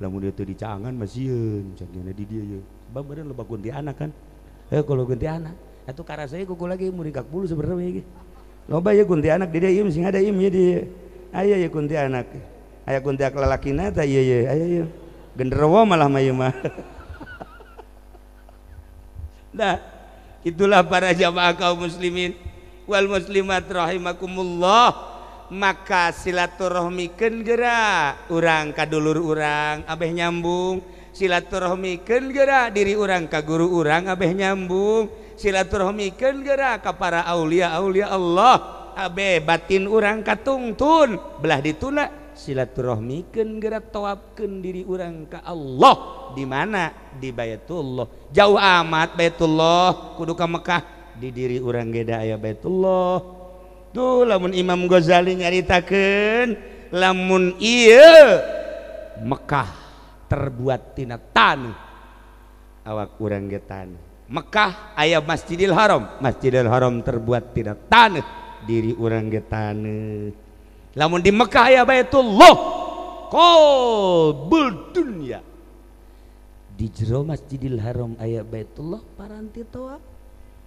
lamun itu dicangan masihun canggihnya di dia ya sebab badan lebak ganti anak kan eh kalau ganti anak itu eh, karena saya kuku lagi mau dikak puluh sebenarnya gitu loba ya ganti anak dia iya masih ada iya dia ayah ya ganti anak ayah ganti anak lelaki nata iya iya ayah ya genderwo malah mah mah nah itulah para jamaah kaum muslimin wal muslimat rahimakumullah maka silaturahmiken gerak urang kadulur urang Abeh nyambung silaturahmiken gerak diri urang ka guru-urang Abeh nyambung silaturahmiken gerak para Aulia Aulia Allah Abeh batin urangka tuntun belah ditunak silatura rohhmiken gerak toapken diri urangka Allah di mana di Bayatullah jauh amat Baittullah kuduka Mekkah di diri urang geda aya Batullah, tuh lamun Imam Ghazali nyaritakeun lamun iya Mekah terbuat tina tanah awak kurang getan Mekah ayah Masjidil Haram Masjidil Haram terbuat tina tanah diri orang tanah lamun di Mekah ayah Baitullah qalbul dunya di jero Masjidil Haram ayat Baitullah paranti tawaf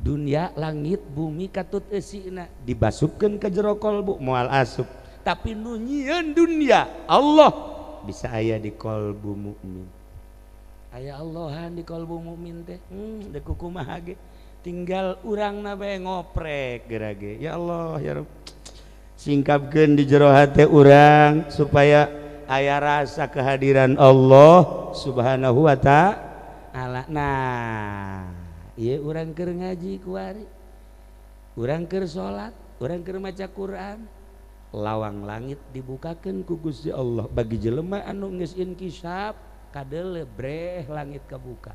dunia langit bumi katut esina dibasukkan ke jero qolbuk mual asub tapi dunyian dunia Allah bisa ayaah di qolbu mukmin aya Allahan di qolbu mumin teh hmm, tinggal urang na ngopre ya Allah singkap gen di jero H urang supaya aya rasa kehadiran Allah subhanahu Wata' ana ngaji uker salat orang ke remaja Quran lawang langit dibukakan kugusi Allah bagi jelemahan nusin ki ka langit kebuka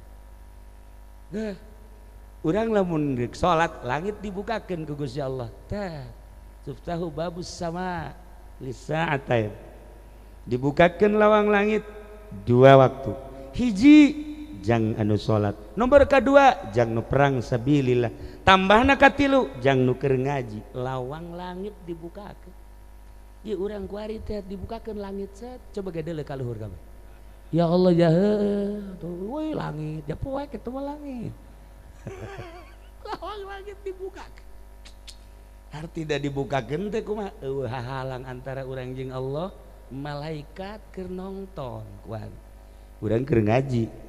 u lemun salat langit dibukakan kugus Allahhu Ba sama dibukakan lawang langit dua waktu hiji jang anu salat nomor kedua jang nu perang sabilillah tambah nakatilu jang nu keur ngaji lawang langit dibuka ke ya orang kuari teh dibukakan langit set coba gede le kaluhur kami ya Allah ya tuh woi langit ya poe itu langit lawang langit dibukakan arti tidak dibuka teh kuma uh, halang antara orang jeng Allah malaikat ker nonton kuan orang ker ngaji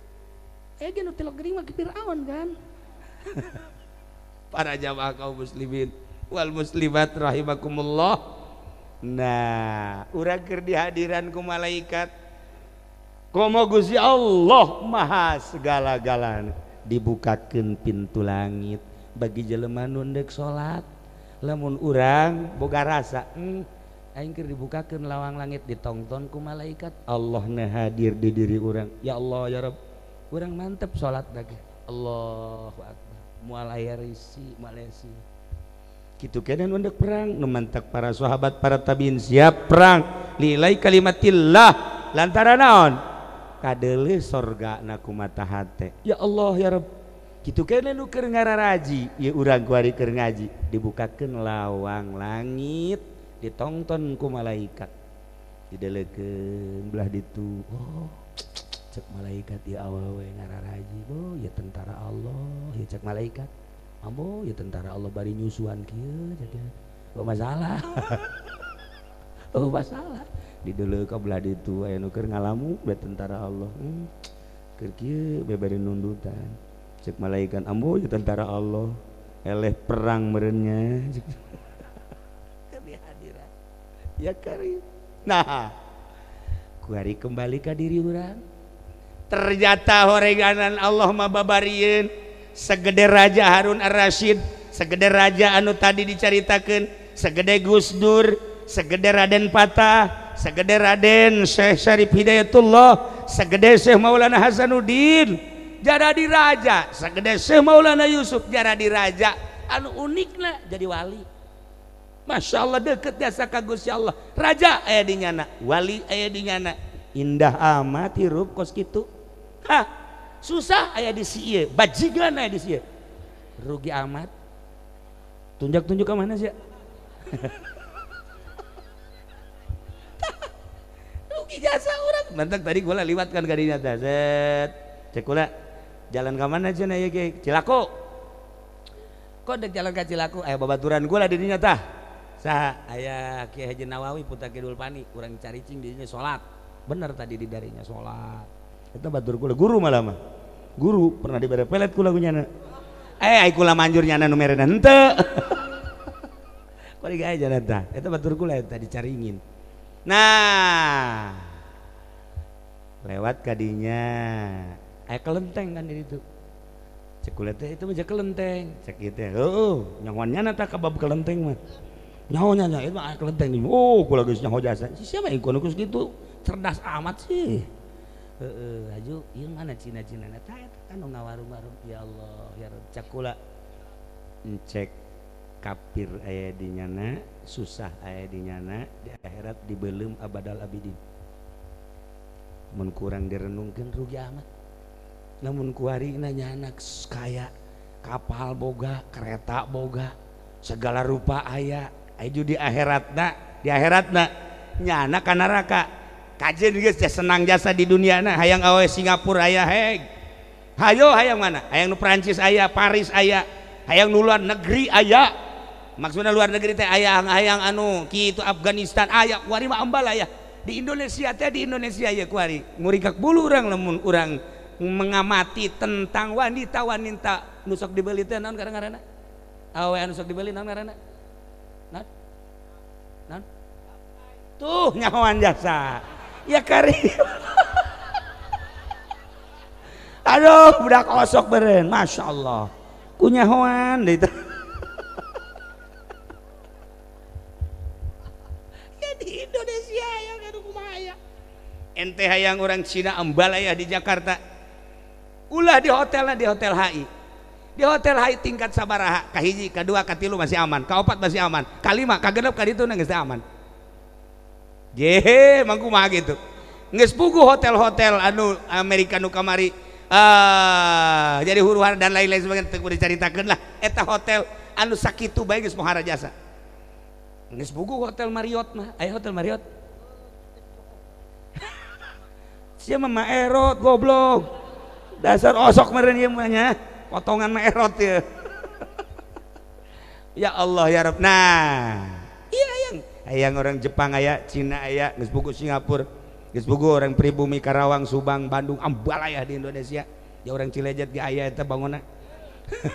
Egen eh, tilok gering mah Firaun kan. Para jamaah kaum muslimin wal muslimat rahimakumullah. Nah, urang keur di ku malaikat. Komo Gusti Allah Maha segala galan dibukakan pintu langit bagi jelema nundek salat lamun urang boga rasa hmm. Aing keur dibukakeun lawang langit ditonton ku malaikat Allah nehadir nah di diri urang ya Allah ya Rabb mantap salat lagi Allah mua Malaysia gituadaan perang meanttak para sahabat para tabiin siap perang nilai kalimatlah lantaran nonon ka sorga naku mata ya Allahji ngaji dibukakan lawang langit ditontonku malaikat tidak gemlah di itu oh. cek malaikat ya awawe ngararaji bo ya tentara Allah ya cek malaikat ambo ya tentara Allah bari nyusuan kia jadi oh masalah oh masalah di dulu kau belah di tua ya nuker ngalamu be tentara Allah hmm, ker bebari nundutan cek malaikat ambo ya tentara Allah eleh perang merenya kami hadirat ya karim nah kuari kembali ke diri orang ternyata horeganan Allah mababarin seede raja Harunar-rasyid sekeder raja anu tadi diceritakan segedai Gus Dur seed Raden patah seed Raden Syekh Syarif Hidaytullah seai Syekh Maulana Hasan Udin jara di raja seede Maulana Yusuf jara di raja anu unikna jadi wali Masya Allah deket jasa kagus ya Allah raja aya diana walii aya diana indah amatiruk kos gitu Hah, susah ayah di sini, bajigan ayah di sini. Rugi amat. Tunjuk-tunjuk ke mana sih? Rugi jasa orang. Mantap tadi gue liwatkan ke dinya Cek gula. Jalan ke mana sih naya ke? Cilaku, Kok dek jalan ke Cilako? Ayah gue lah di dinya tah. Sa ayah Kiai Haji Nawawi putar Kidul Pani kurang cari cing di dirinya sholat. Bener tadi di darinya sholat itu batur kula guru malah mah guru pernah di bare pelet kula kunyana eh ai kula manjur nyana nu mere henteu kali gaya jalan tah itu batur kula cari ingin nah lewat kadinya eh kelenteng kan di itu cek itu aja kelenteng cek kita oh nyawannya nata kebab kelenteng mah nyawanya nyahonya itu kelenteng oh kula geus nyaho jasa siapa yang kono gitu cerdas amat sih jucinacina Allahk kafir aya dinyana susah aya dinyana di akhirat di belum Abdal Ababiin kurang direnungkan rugi amat namun kuarinyanakka kapal boga kereta boga segala rupa aya Aju di akhirat di akhirat nyana karena raka senang jasa di dunia hayangwa Singapura aya Hayo hayang mana ayaang Praanciss ayah Paris aya ayaang nu luar negeri ayaah maksudnya luar negeri teh ayaang ayaang anu gitu Afghanistan aya war ambbal ayaah di Indonesia aja di Indonesia orang mengamati tentang wanitawan minta nussak dibeliang tuh kawan jasa ya kari aduh budak osok beren masya Allah punya hoan itu ya di Indonesia ya kan kumaya ente hayang orang Cina ambal ya di Jakarta ulah di hotelnya di hotel HI di hotel HI tingkat sabaraha kahiji kedua katilu masih aman kaopat masih aman kalima kagenep kaditu nangis aman he mang gitunge buku hotel-hotel anu Amerika nu kamari ah, jadi huruhan dan lain-lain diceritakanlah etah hotel anu sakit baiksa buku hotel Mariot hotel Mariotot goblok dasar osokmarin potongan ya Allah ya robna ayaang orang Jepang ayaah Cina aya nges buku Singapura guysspugu orang pribumi Karawang Subang Bandung Ambalayah di Indonesia ya orang cilej aya bangun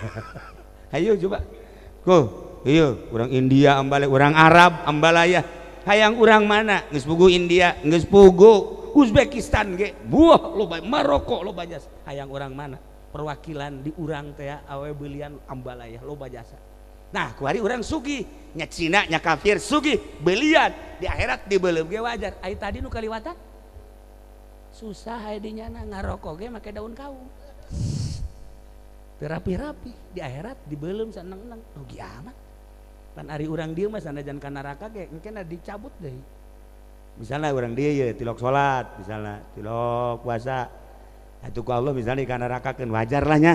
ayo coba orang India ambbalik orang Arab Ambalaya hayang orangrang mana ngespugu Indiangespugo Uzbekistan ge buahba Marok lo banyak ayaang orang mana perwakilan di urang Ta Aw William Ambalaya loba jasa Sugi nyasinnya kafir Sugi beliat di airat di belum wajar tadi Kaliwatan susah dinya ngarok maka daun kau terapi-rapi dikhirat dibel sana oh, Ari urang sana dicabut misalnya orang dia salat puasa itu Allah misalnya karena wajarlahnya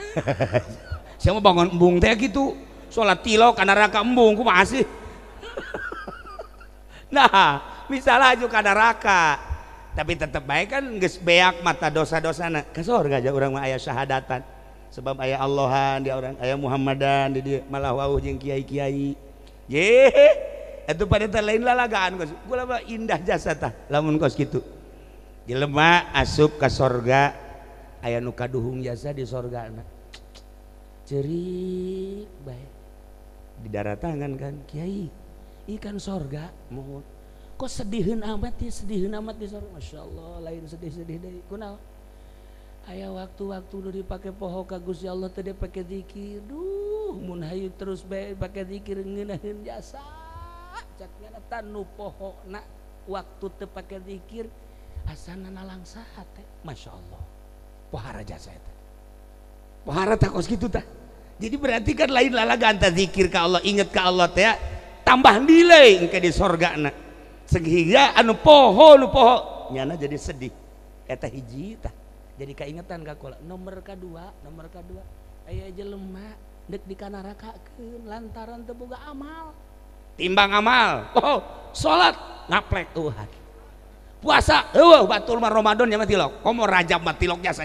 ha saya mau bangun embung teh gitu sholat tilo karena raka embung ku masih nah misalnya aja karena raka tapi tetap baik kan geus beak mata dosa dosa ke surga aja orang ayah syahadatan sebab ayah Allahan dia orang ayah Muhammadan dia malah wau jeng kiai-kiai ye itu pada lain lalagaan kos gula mah indah jasa tah lamun kos gitu jelema asup ke surga ayah nukaduhung duhung jasa di surga anak ceri baik di tangan kan Kiai ikan sorga mohon kok sedihin amat ya sedihin amat di sorga Masya Allah lain sedih-sedih deh kenal ayah waktu-waktu udah dipakai pohon kagus ya Allah tadi pakai zikir duh munhayu terus baik pakai zikir ngenahin jasa caknya tanu pohon nak waktu teu pakai zikir asana nalang sahat Masya Allah pohara jasa itu pohara takos gitu tak jadi berarti kan lain lalaga anta zikir ke Allah ingat ke Allah teh tambah nilai engke di sorga na sehingga anu poho lu poho nyana jadi sedih eta hiji tah jadi keingetan ka kula nomor kedua nomor kedua aya jelema dek di kanarakakeun lantaran teu boga amal timbang amal oh salat ngaplek Tuhan puasa eueuh batul mah Ramadan nya mah tilok komo rajab mah tilok jasa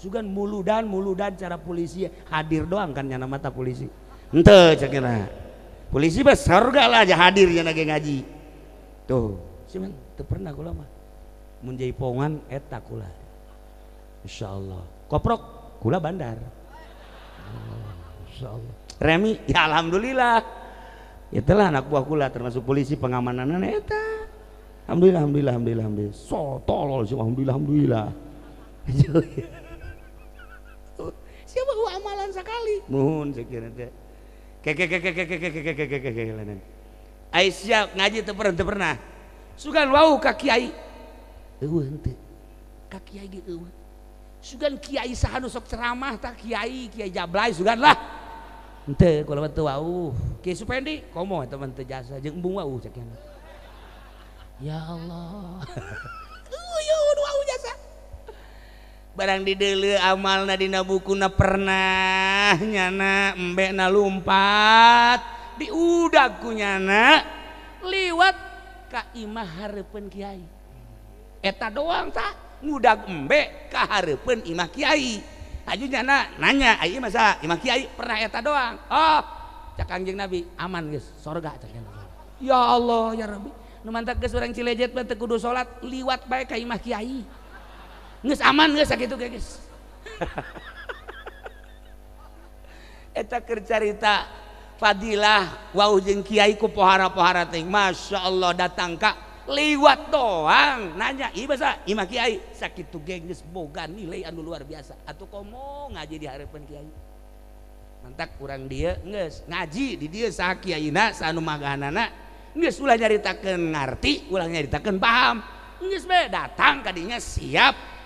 sugan muludan muludan cara polisi hadir doang kan nyana mata polisi ente cakera polisi mah surga lah aja hadir yang lagi ngaji tuh cuman tuh pernah kula mah menjadi pongan eta kula insyaallah koprok kula bandar insya insyaallah remi ya alhamdulillah itulah ya anak buah kula termasuk polisi pengamanan eta alhamdulillah alhamdulillah alhamdulillah alhamdulillah so tolol sih alhamdulillah alhamdulillah ya. amalan sekaliji pernah suaiai ceramah tak Kiaiailah temansa ya Allahsa barang did amal nadibuku na pernah nyanambek nampat diudakunyana liwat ka Iima Kyai eta doang oh, tak muda-mbek ka imah Kyaijunya nanya masaai pernah eta doangkanje nabi aman soga yo Allah yat kudu salat liwat baik ka imah Kyai cerita Fadlah Wow Kiai pohara-pohara Masya Allah datang Ka lewat toang nanya ibaai sakitga nilai andu luar biasa atau kom mau ngaji di areai mantap kurang diange ngajingerti ulangnyaritakan paham datang tadinya siap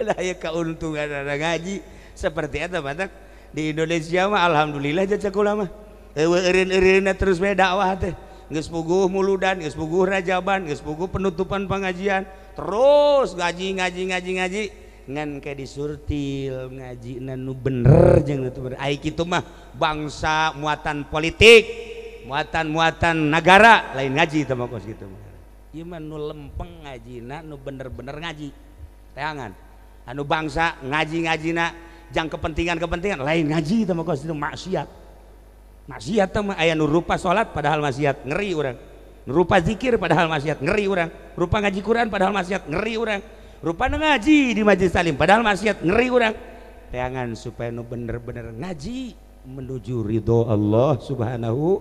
lah ya keuntungan ada ngaji seperti itu batak di Indonesia mah alhamdulillah jadi ulama ewe erin erin terus we dakwah teh nggak puguh muludan nggak puguh rajaban nggak puguh penutupan pengajian terus ngaji ngaji ngaji ngaji ngan kayak disurtil ngaji nanu bener jangan itu bener aik itu mah bangsa muatan politik muatan muatan negara lain ngaji itu mah kos gitu, mah ieu nu lempeng ngaji nanu bener-bener ngaji teangan anu bangsa ngaji-ngaji na jangan kepentingan-kepentingan lain ngaji maksiat maksiat aya rupa salat padahal maksiat ngeri orang rupa dzikir padahal maksiat ngeri urang rupa ngaji Quran padahal maksiat ngeri orang rupa ngaji di maji salim padahal maksiat ngeri orang tayangan supaya bener-bener ngaji menuju Ridho Allah subhanahu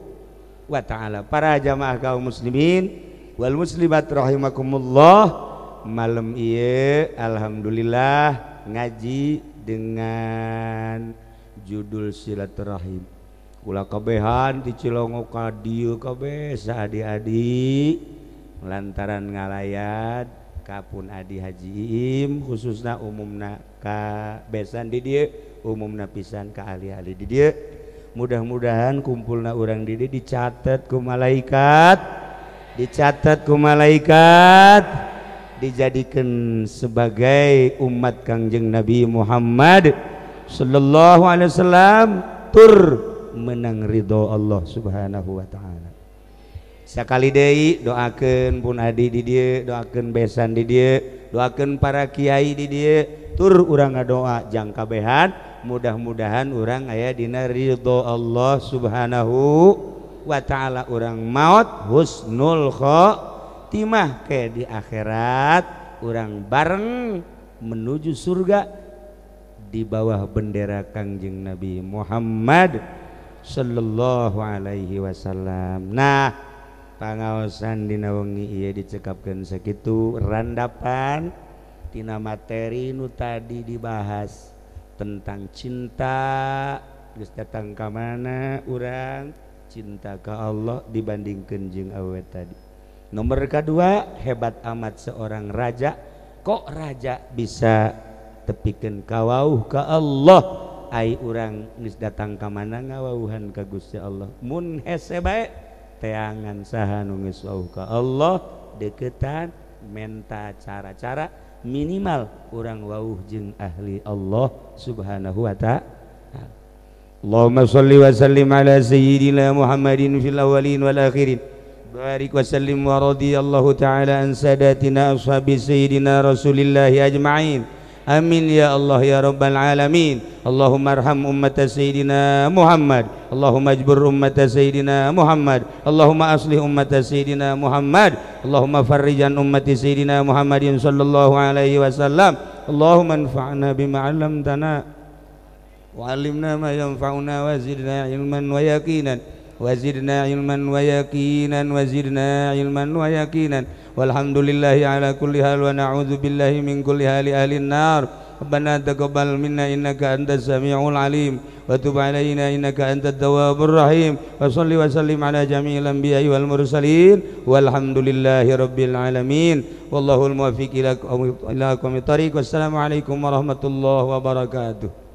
Wa Ta'ala para jamaah kaum muslimin Wal muslimat rohhimakumullah malam iye Alhamdulillah ngaji dengan judul sillatirohim labehandicilongsa adik-adik lantaran ngaayaat kapun Adi Hajim khususnya umum na besan didier umum napisan ke ah- didier mudah-mudahan kumpul na urang didik dicatku malaikat dicatku malaikat dijadikan sebagai umat Kangjeng Nabi Muhammad Shallallahu Waaiallam tur menang Ridho Allah subhanahuwa Ta'ala sakkali De doakan pundi didier doakan besan didier doakan para Kyai didier tur u nga-doa jangka behat mudah-mudahan orang ayaah Di Ridho Allah subhanahu Wa Ta'ala u maut Husnulkho khotimah ke di akhirat orang bareng menuju surga di bawah bendera Kangjeng Nabi Muhammad sallallahu alaihi wasallam. Nah, pangaosan dina wengi ieu iya dicekapkeun sakitu randapan tina materi nu tadi dibahas tentang cinta geus datang ka mana urang cinta ke Allah dibandingkan jeung awet tadi. nomor kedua hebat amat seorang raja kok raja bisa tepiken kauh ke Allah ay orangis datang ke mana ngawauhan kagusya Allahmunse teangan sahan Allah dekettan menta cara-cara minimal kurang wauhjinin ahli Allah subhanahuwata'yidina Muhammad warin بارك وسلم ورضي الله تعالى عن ساداتنا أصحاب سيدنا رسول الله أجمعين آمين يا الله يا رب العالمين اللهم ارحم أمة سيدنا محمد اللهم اجبر أمة سيدنا محمد اللهم أصلح أمة سيدنا محمد اللهم فرج عن أمة سيدنا محمد صلى الله عليه وسلم اللهم انفعنا بما علمتنا وعلمنا ما ينفعنا وزدنا علما ويقينا وزدنا علما ويقينا وزدنا علما ويقينا والحمد لله على كل حال ونعوذ بالله من كل حال أهل النار ربنا تقبل منا إنك أنت السميع العليم وتب علينا إنك أنت التواب الرحيم وصل وسلم على جميع الأنبياء والمرسلين والحمد لله رب العالمين والله الموفق إلى قوم الطريق والسلام عليكم ورحمة الله وبركاته